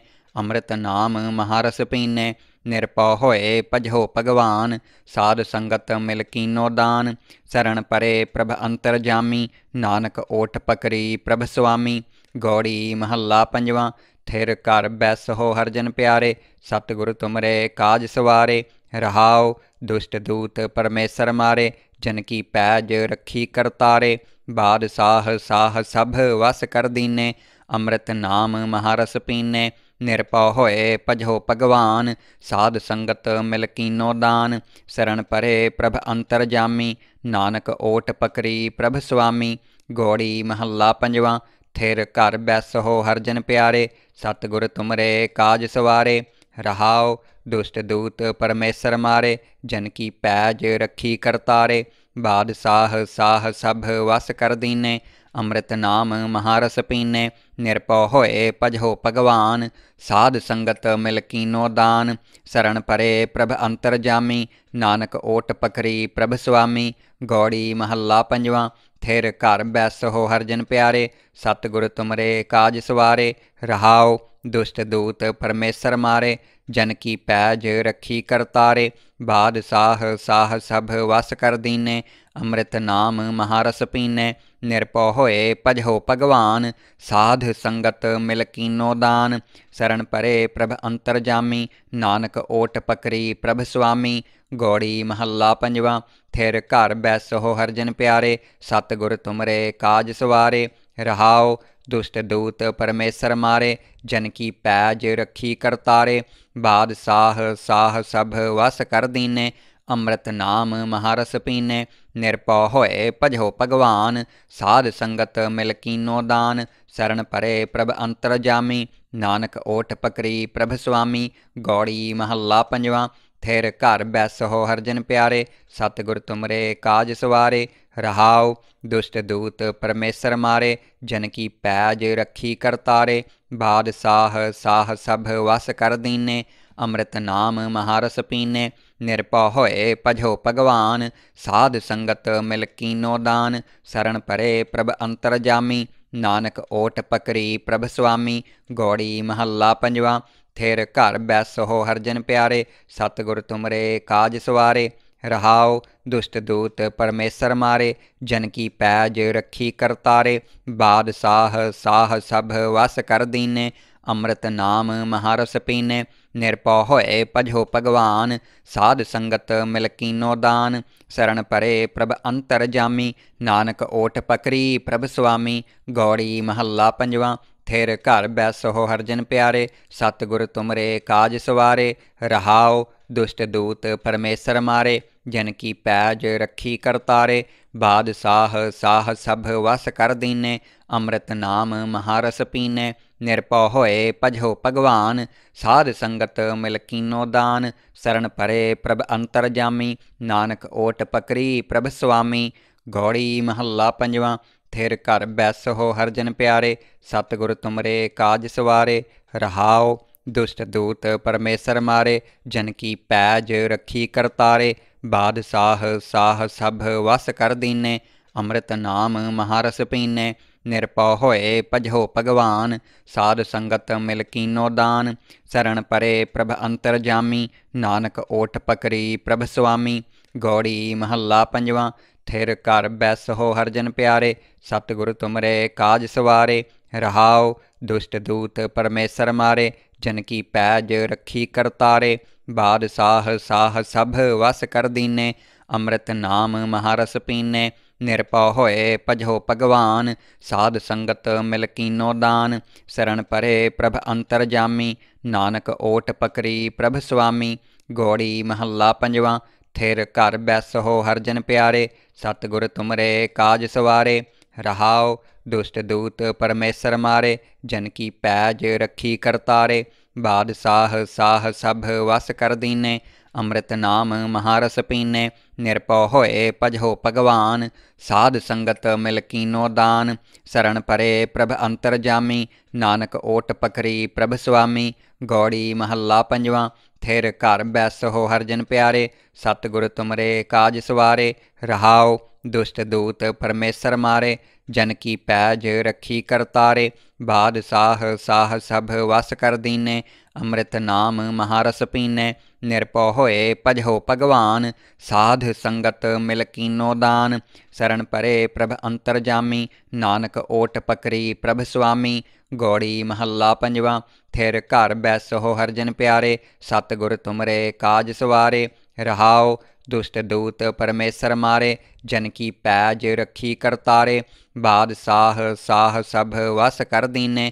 अमृत नाम महारस पीने ਨਿਰਪਉ ਹੋਏ ਭਜੋ ਭਗਵਾਨ ਸਾਧ ਸੰਗਤ ਮਿਲ ਕੀਨੋ ਦਾਨ ਸਰਣ ਪਰੇ ਪ੍ਰਭ ਅੰਤਰ ਜਾਮੀ ਨਾਨਕ ਓਟ ਪਕਰੀ ਪ੍ਰਭ ਸੁਆਮੀ ਗੋੜੀ ਮਹੱਲਾ ਪੰਜਵਾ ਥਿਰ ਕਰ ਬੈਸ ਹੋ ਹਰਜਨ ਪਿਆਰੇ ਸਤਿਗੁਰ ਤੁਮਰੇ ਕਾਜ ਸਵਾਰੇ ਰਹਾਉ ਦੁਸ਼ਟ ਦੂਤ ਪਰਮੇਸ਼ਰ ਮਾਰੇ ਜਨ ਕੀ ਪੈਜ ਰੱਖੀ ਕਰਤਾਰੇ ਬਾਦ ਸਾਹ ਸਾਹ ਸਭ ਵਸ ਕਰ ਦੀਨੇ ਅੰਮ੍ਰਿਤ ਨਾਮ ਮਹਾਰਸ ਪੀਨੇ ਨਿਰਪਉ ਹੋਏ ਭਜੋ ਭਗਵਾਨ ਸਾਧ ਸੰਗਤ ਮਿਲ ਕੀਨੋ ਦਾਨ ਸਰਣ ਪਰੇ ਪ੍ਰਭ ਅੰਤਰ ਜਾਮੀ ਨਾਨਕ ਓਟ ਪਕਰੀ ਪ੍ਰਭ ਸੁਆਮੀ ਗੋੜੀ ਮਹੱਲਾ ਪੰਜਵਾ ਥਿਰ ਘਰ ਹਰ ਹਰਜਨ ਪਿਆਰੇ ਸਤਗੁਰ ਤੁਮਰੇ ਕਾਜ ਸਵਾਰੇ ਰਹਾਓ ਦੁਸ਼ਟ ਦੂਤ ਪਰਮੇਸ਼ਰ ਮਾਰੇ ਜਨ ਕੀ ਪੈਜ ਰੱਖੀ ਕਰਤਾਰੇ ਬਾਦ ਸਾਹ ਸਾਹ ਸਭ ਵਸ ਕਰ ਦੀਨੇ ਅੰਮ੍ਰਿਤ ਨਾਮ ਮਹਾਰਸ ਪੀਨੇ ਨਿਰਪਉ ਹੋਏ ਭਜੋ ਭਗਵਾਨ ਸਾਧ ਸੰਗਤ ਮਿਲ ਕੀਨੋ ਦਾਨ ਸਰਣ ਪਰੇ ਪ੍ਰਭ ਅੰਤਰ ਜਾਮੀ ਨਾਨਕ ਓਟ ਪਕਰੀ ਪ੍ਰਭ ਸੁਆਮੀ ਗੌੜੀ ਮਹੱਲਾ ਪੰਜਵਾ ਥੇਰ ਘਰ ਹਰ ਹਰਜਨ ਪਿਆਰੇ ਗੁਰ ਤੁਮਰੇ ਕਾਜ ਸਵਾਰੇ ਰਹਾਓ ਦੁਸ਼ਟ ਦੂਤ ਪਰਮੇਸ਼ਰ ਮਾਰੇ ਜਨ ਕੀ ਪੈਜ ਰੱਖੀ ਕਰਤਾਰੇ ਬਾਦ ਸਾਹ ਸਾਹ ਸਭ ਵਸ ਕਰ ਦੀਨੇ अमृत नाम महारस पीने निरपो होए पजहो भगवान साध संगत मिल कीनो दान शरण परे प्रभ अंतर जामी नानक ओट पकरी प्रभ स्वामी गौड़ी महला पंजवा थिर घर बैसहो हरजन प्यारे सतगुर तुमरे काज सवारे रहाओ दुष्ट दूत परमेसर मारे जन की पैज रखी करतारे बाद साह साह सब वस कर दीने अमृत नाम महारस पीने निरपौ होए पजहो भगवान साध संगत मिल कीनो दान शरण परे प्रभ अंतर जामी नानक ओठ पकरी प्रभ स्वामी गौड़ी महला पंजवा थिर घर बैस हो हरजन प्यारे सतगुर तुमरे काज सवारे रहाओ दुष्ट दूत परमेसर मारे जनकी पैज रखी करतारे बादशाह साह सब वस कर दीने अमृत नाम महारस पीने निरपा होय पझो भगवान साध संगत मिल कीनो दान शरण परे प्रभ अंतर जामी नानक ओट पकरी प्रभ स्वामी गौड़ी महला पंजवा थेर घर बैस हो हरजन प्यारे सतगुर तुमरे काज सवारे रहाओ दुष्ट दूत परमेसर मारे जन की पैज रखी करतारे बाद बादशाह साह सब वस कर दीने अमृत नाम महारस पीने ਨਿਰਪਉ ਹੋਏ ਭਜੋ ਭਗਵਾਨ ਸਾਧ ਸੰਗਤ ਮਿਲ ਕੀਨੋ ਦਾਨ ਸਰਣ ਪਰੇ ਪ੍ਰਭ ਅੰਤਰ ਜਾਮੀ ਨਾਨਕ ਓਟ ਪਕਰੀ ਪ੍ਰਭ ਸੁਆਮੀ ਗੌੜੀ ਮਹੱਲਾ ਪੰਜਵਾ ਥੇਰ ਘਰ ਬੈਸੋ ਹਰਜਨ ਪਿਆਰੇ ਸਤਗੁਰ ਤੁਮਰੇ ਕਾਜ ਸਵਾਰੇ ਰਹਾਓ ਦੁਸ਼ਟ ਦੂਤ ਪਰਮੇਸ਼ਰ ਮਾਰੇ जन पैज रखी करतारे बादशाह साह सब वस कर दीने अमृत नाम महारस पीने निरपो होए भजो भगवान साध संगत मिलकीनो दान शरण परे प्रभ अंतर जामी नानक ओट पकरी प्रभ स्वामी गौड़ी महला पंजवा थिर कर बैस हो हरजन प्यारे सतगुर तुमरे काज सवारे रहाओ दुष्ट दूत परमेसर मारे जनकी पैज रखी करतारे ਬਾਦਸ਼ਾਹ ਸਾਹ ਸਭ ਵਸ ਕਰ ਦੀਨੇ ਅੰਮ੍ਰਿਤ ਨਾਮ ਮਹਾਰਸ ਪੀਨੇ ਨਿਰਪਉ ਹੋਏ ਭਜੋ ਭਗਵਾਨ ਸਾਧ ਸੰਗਤ ਮਿਲ ਕੀਨੋ ਦਾਨ ਸਰਣ ਪਰੇ ਪ੍ਰਭ ਅੰਤਰ ਜਾਮੀ ਨਾਨਕ ਓਟ ਪਕਰੀ ਪ੍ਰਭ ਸੁਆਮੀ ਗੋੜੀ ਮਹੱਲਾ ਪੰਜਵਾ ਥਿਰ ਕਰ ਬੈਸ ਹੋ ਹਰਜਨ ਪਿਆਰੇ ਸਤਿਗੁਰ ਤੁਮਰੇ ਕਾਜ ਸਵਾਰੇ ਰਹਾਓ ਦੁਸ਼ਟ ਦੂਤ ਪਰਮੇਸ਼ਰ ਮਾਰੇ ਜਨ ਕੀ ਪੈਜ ਰੱਖੀ ਕਰਤਾਰੇ ਬਾਦ ਸਾਹ ਸਾਹ ਸਭ ਵਸ ਕਰ ਦੀਨੇ ਅੰਮ੍ਰਿਤ ਨਾਮ ਮਹਾਰਸ ਪੀਨੇ ਨਿਰਪਉ ਹੋਏ ਭਜੋ ਭਗਵਾਨ ਸਾਧ ਸੰਗਤ ਮਿਲ ਕੀਨੋ ਦਾਨ ਸਰਣ ਪਰੇ ਪ੍ਰਭ ਅੰਤਰ ਜਾਮੀ ਨਾਨਕ ਓਟ ਪਕਰੀ ਪ੍ਰਭ ਸੁਆਮੀ ਗੋੜੀ ਮਹੱਲਾ ਪੰਜਵਾ ਥਿਰ ਘਰ ਹਰ ਹਰਜਨ ਪਿਆਰੇ ਸਤਗੁਰ ਤੁਮਰੇ ਕਾਜ ਸਵਾਰੇ ਰਹਾਓ ਦੁਸ਼ਟ ਦੂਤ ਪਰਮੇਸ਼ਰ ਮਾਰੇ ਜਨ ਕੀ ਪੈਜ ਰੱਖੀ ਕਰਤਾਰੇ ਬਾਦ ਸਾਹ ਸਾਹ ਸਭ ਵਸ ਕਰ ਦੀਨੇ ਅੰਮ੍ਰਿਤ ਨਾਮ ਮਹਾਰਸ ਪੀਨੇ ਨਿਰਪਉ ਹੋਏ ਪਜੋ ਭਗਵਾਨ ਸਾਧ ਸੰਗਤ ਮਿਲ ਕੀਨੋ ਦਾਨ ਸਰਣ ਪਰੇ ਪ੍ਰਭ ਅੰਤਰ ਜਾਮੀ ਨਾਨਕ ਓਟ ਪਕਰੀ ਪ੍ਰਭ ਸੁਆਮੀ ਗੌੜੀ ਮਹੱਲਾ ਪੰਜਵਾ ਥਿਰ ਘਰ ਬੈਸੋ ਹਰ ਜਨ ਪਿਆਰੇ ਸਤਿਗੁਰ ਤੁਮਰੇ ਕਾਜ ਸਵਾਰੇ ਰਹਾਓ ਦੁਸ਼ਟ ਦੂਤ ਪਰਮੇਸ਼ਰ ਮਾਰੇ ਜਨ ਕੀ ਪੈਜ ਰੱਖੀ ਕਰਤਾਰੇ ਬਾਦ ਸਾਹ ਸਾਹ ਸਭ ਵਸ ਕਰ ਦੀਨੇ अमृत नाम महारस पीने निरपो होए पजहो भगवान साध संगत मिल कीनो दान शरण परे प्रभ अंतर जामी नानक ओट पकरी प्रभ स्वामी गौड़ी महला पंजवा थिर घर बैसहो हरजन प्यारे सतगुर तुमरे काज सवारे रहाओ दुष्ट दूत परमेसर मारे जन की पैज रखी करतारे बाद साह साह सब वस कर दीने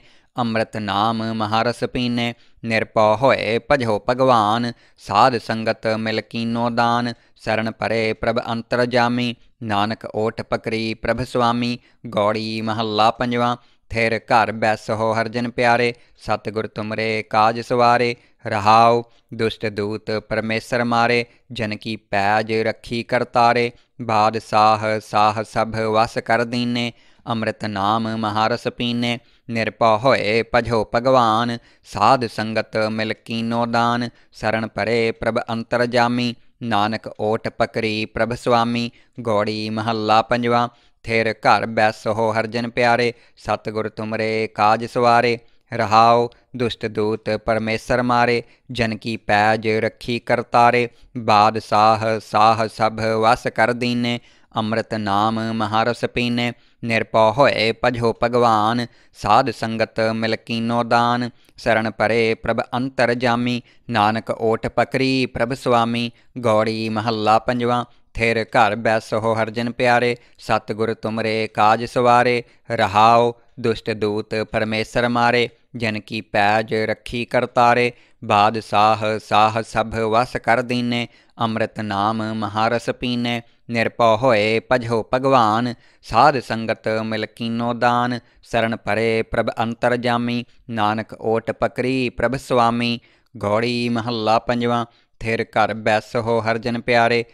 अमृत नाम महारस पीने ਨਿਰਪਉ ਹੋਏ ਭਜੋ ਭਗਵਾਨ ਸਾਧ ਸੰਗਤ ਮਿਲ ਕੀਨੋ ਦਾਨ ਸਰਣ ਪਰੇ ਪ੍ਰਭ ਅੰਤਰ ਜਾਮੀ ਨਾਨਕ ਓਠ ਪਕਰੀ ਪ੍ਰਭ ਸੁਆਮੀ ਗੌੜੀ ਮਹੱਲਾ ਪੰਜਵਾ ਥੇਰ ਘਰ ਬੈਸੋ ਹਰਜਨ ਪਿਆਰੇ ਸਤਿਗੁਰ ਤੁਮਰੇ ਕਾਜ ਸਵਾਰੇ ਰਹਾਉ ਦੁਸ਼ਟ ਦੂਤ ਪਰਮੇਸ਼ਰ ਮਾਰੇ ਜਨ ਕੀ ਪੈਜ ਰੱਖੀ ਕਰਤਾਰੇ ਬਾਦਸ਼ਾਹ ਸਾਹ ਸਭ ਵਸ ਕਰ ਦੀਨੇ ਅੰਮ੍ਰਿਤ ਨਾਮ ਮਹਾਰਸ ਪੀਨੇ ਨਿਰਭਉ ਹੋਏ ਭਜੋ ਭਗਵਾਨ ਸਾਧ ਸੰਗਤ ਮਿਲ ਕੀਨੋ ਦਾਨ ਸਰਣ ਪਰੇ ਪ੍ਰਭ ਅੰਤਰ ਜਾਮੀ ਨਾਨਕ ਓਟ ਪਕਰੀ ਪ੍ਰਭ ਸੁਆਮੀ ਗੋੜੀ ਮਹੱਲਾ ਪੰਜਵਾ ਥੇਰ ਘਰ ਬੈਸੋ ਹਰਜਨ ਪਿਆਰੇ ਸਤਿਗੁਰ ਤੁਮਰੇ ਕਾਜ ਸਵਾਰੇ रहाओ दुष्ट दूत परमेश्वर मारे जन की पैज रखी करतारे बादशाह साह सब वस कर दीने अमृत नाम महारस पीने निरपो होए भजो भगवान साध संगत मिलकीनो दान शरण परे प्रभ अंतर जामी नानक ओठ पकरी प्रभ स्वामी गौड़ी महला पंजवा थिर घर बैसहो हरजन प्यारे सतगुर तुमरे काज सवारे रहाओ दुष्ट दूत परमेसर मारे जन की पैज रखी करतारे बादशाह साह सब वस कर दीने अमृत नाम महारस पीने ਨਿਰਪਉ ਹੋਏ ਭਜੋ ਭਗਵਾਨ ਸਾਧ ਸੰਗਤ ਮਿਲ ਕੀਨੋ ਦਾਨ ਸਰਣ ਪਰੇ ਪ੍ਰਭ ਅੰਤਰ ਜਾਮੀ ਨਾਨਕ ਓਟ ਪਕਰੀ ਪ੍ਰਭ ਸੁਆਮੀ ਗੋੜੀ ਮਹੱਲਾ ਪੰਜਵਾਂ ਥਿਰ ਘਰ ਬੈਸ ਹੋ ਹਰ ਜਨ ਪਿਆਰੇ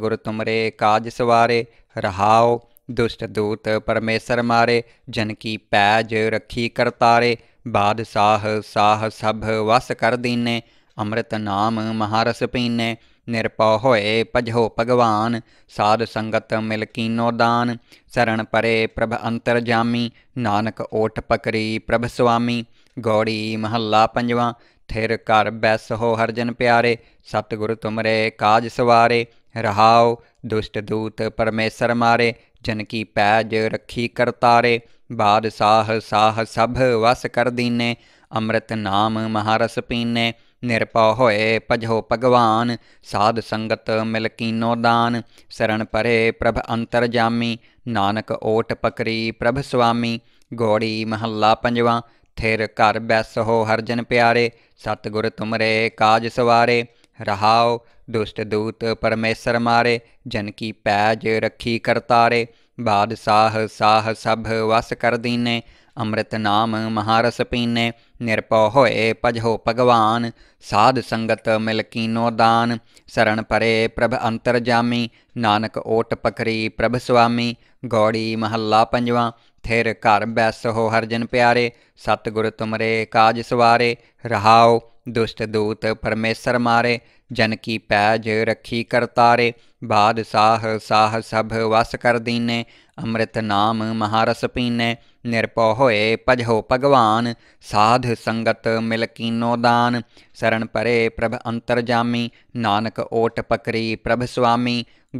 ਗੁਰ ਤੁਮਰੇ ਕਾਜ ਸਵਾਰੇ ਰਹਾਓ ਦੁਸ਼ਟ ਦੂਤ ਪਰਮੇਸ਼ਰ ਮਾਰੇ ਜਨ ਕੀ ਪੈਜ ਰੱਖੀ ਕਰਤਾਰੇ ਬਾਦਸ਼ਾਹ ਸਾਹ ਸਭ ਵਸ ਕਰ ਦੀਨੇ ਅੰਮ੍ਰਿਤ ਨਾਮ ਮਹਾਰਸ ਪੀਨੇ ਨਿਰਪਉ ਹੋਏ ਭਜੋ ਭਗਵਾਨ ਸਾਧ ਸੰਗਤ ਮਿਲ ਕੀਨੋ ਦਾਨ ਸਰਣ ਪਰੇ ਪ੍ਰਭ ਅੰਤਰ ਜਾਮੀ ਨਾਨਕ ਓਟ ਪਕਰੀ ਪ੍ਰਭ ਸੁਆਮੀ ਗੋੜੀ ਮਹੱਲਾ ਪੰਜਵਾ ਥਿਰ ਕਰ ਬੈਸ ਹੋ ਹਰਜਨ ਪਿਆਰੇ ਸਤਿਗੁਰ ਤੁਮਰੇ ਕਾਜ ਸਵਾਰੇ ਰਹਾਉ ਦੁਸ਼ਟ ਦੂਤ ਪਰਮੇਸ਼ਰ ਮਾਰੇ ਜਨ ਕੀ ਪੈਜ ਰੱਖੀ ਕਰਤਾਰੇ ਬਾਦ ਸਾਹ ਸਾਹ ਸਭ ਵਸ ਕਰ ਦੀਨੇ ਅੰਮ੍ਰਿਤ ਨਾਮ ਮਹਾਰਸ ਪੀਨੇ ਨਿਰਪਉ ਹੋਏ ਭਜੋ ਭਗਵਾਨ ਸਾਧ ਸੰਗਤ ਮਿਲ ਕੀਨੋ ਦਾਨ ਸਰਣ ਪਰੇ ਪ੍ਰਭ ਅੰਤਰ ਜਾਮੀ ਨਾਨਕ ਓਟ ਪਕਰੀ ਪ੍ਰਭ ਸੁਆਮੀ ਗੋੜੀ ਮਹੱਲਾ ਪੰਜਵਾ ਥਿਰ ਘਰ ਹਰ ਹਰਜਨ ਪਿਆਰੇ ਸਤਗੁਰ ਤੁਮਰੇ ਕਾਜ ਸਵਾਰੇ ਰਹਾਉ ਦੁਸ਼ਟ ਦੂਤ ਪਰਮੇਸ਼ਰ ਮਾਰੇ ਜਨ ਕੀ ਪੈਜ ਰੱਖੀ ਕਰਤਾਰੇ ਬਾਦ ਸਾਹ ਸਾਹ ਸਭ ਵਸ ਕਰ ਦੀਨੇ ਅੰਮ੍ਰਿਤ ਨਾਮ ਮਹਾਰਸ ਪੀਨੇ ਨਿਰਪਉ ਹੋਏ ਭਜੋ ਭਗਵਾਨ ਸਾਧ ਸੰਗਤ ਮਿਲ ਕੀਨੋ ਦਾਨ ਸਰਣ ਪਰੇ ਪ੍ਰਭ ਅੰਤਰ ਜਾਮੀ ਨਾਨਕ ਓਟ ਪਕਰੀ ਪ੍ਰਭ ਸੁਆਮੀ ਗੌੜੀ ਮਹੱਲਾ ਪੰਜਵਾ ਥੇਰ ਘਰ ਬੈਸ ਬੈਸੋ ਹਰਜਨ ਪਿਆਰੇ ਸਤਿਗੁਰ ਤੁਮਰੇ ਕਾਜ ਸਵਾਰੇ ਰਹਾਓ ਦੁਸ਼ਟ ਦੂਤ ਪਰਮੇਸ਼ਰ ਮਾਰੇ जन की पैज रखी करतारे बाद साह साह सब वस कर दीने अमृत नाम महारस पीने निरपो होए पजहो भगवान साध संगत मिल कीनो दान शरण परे प्रभ अंतर जामी नानक ओट पकरी प्रभ स्वामी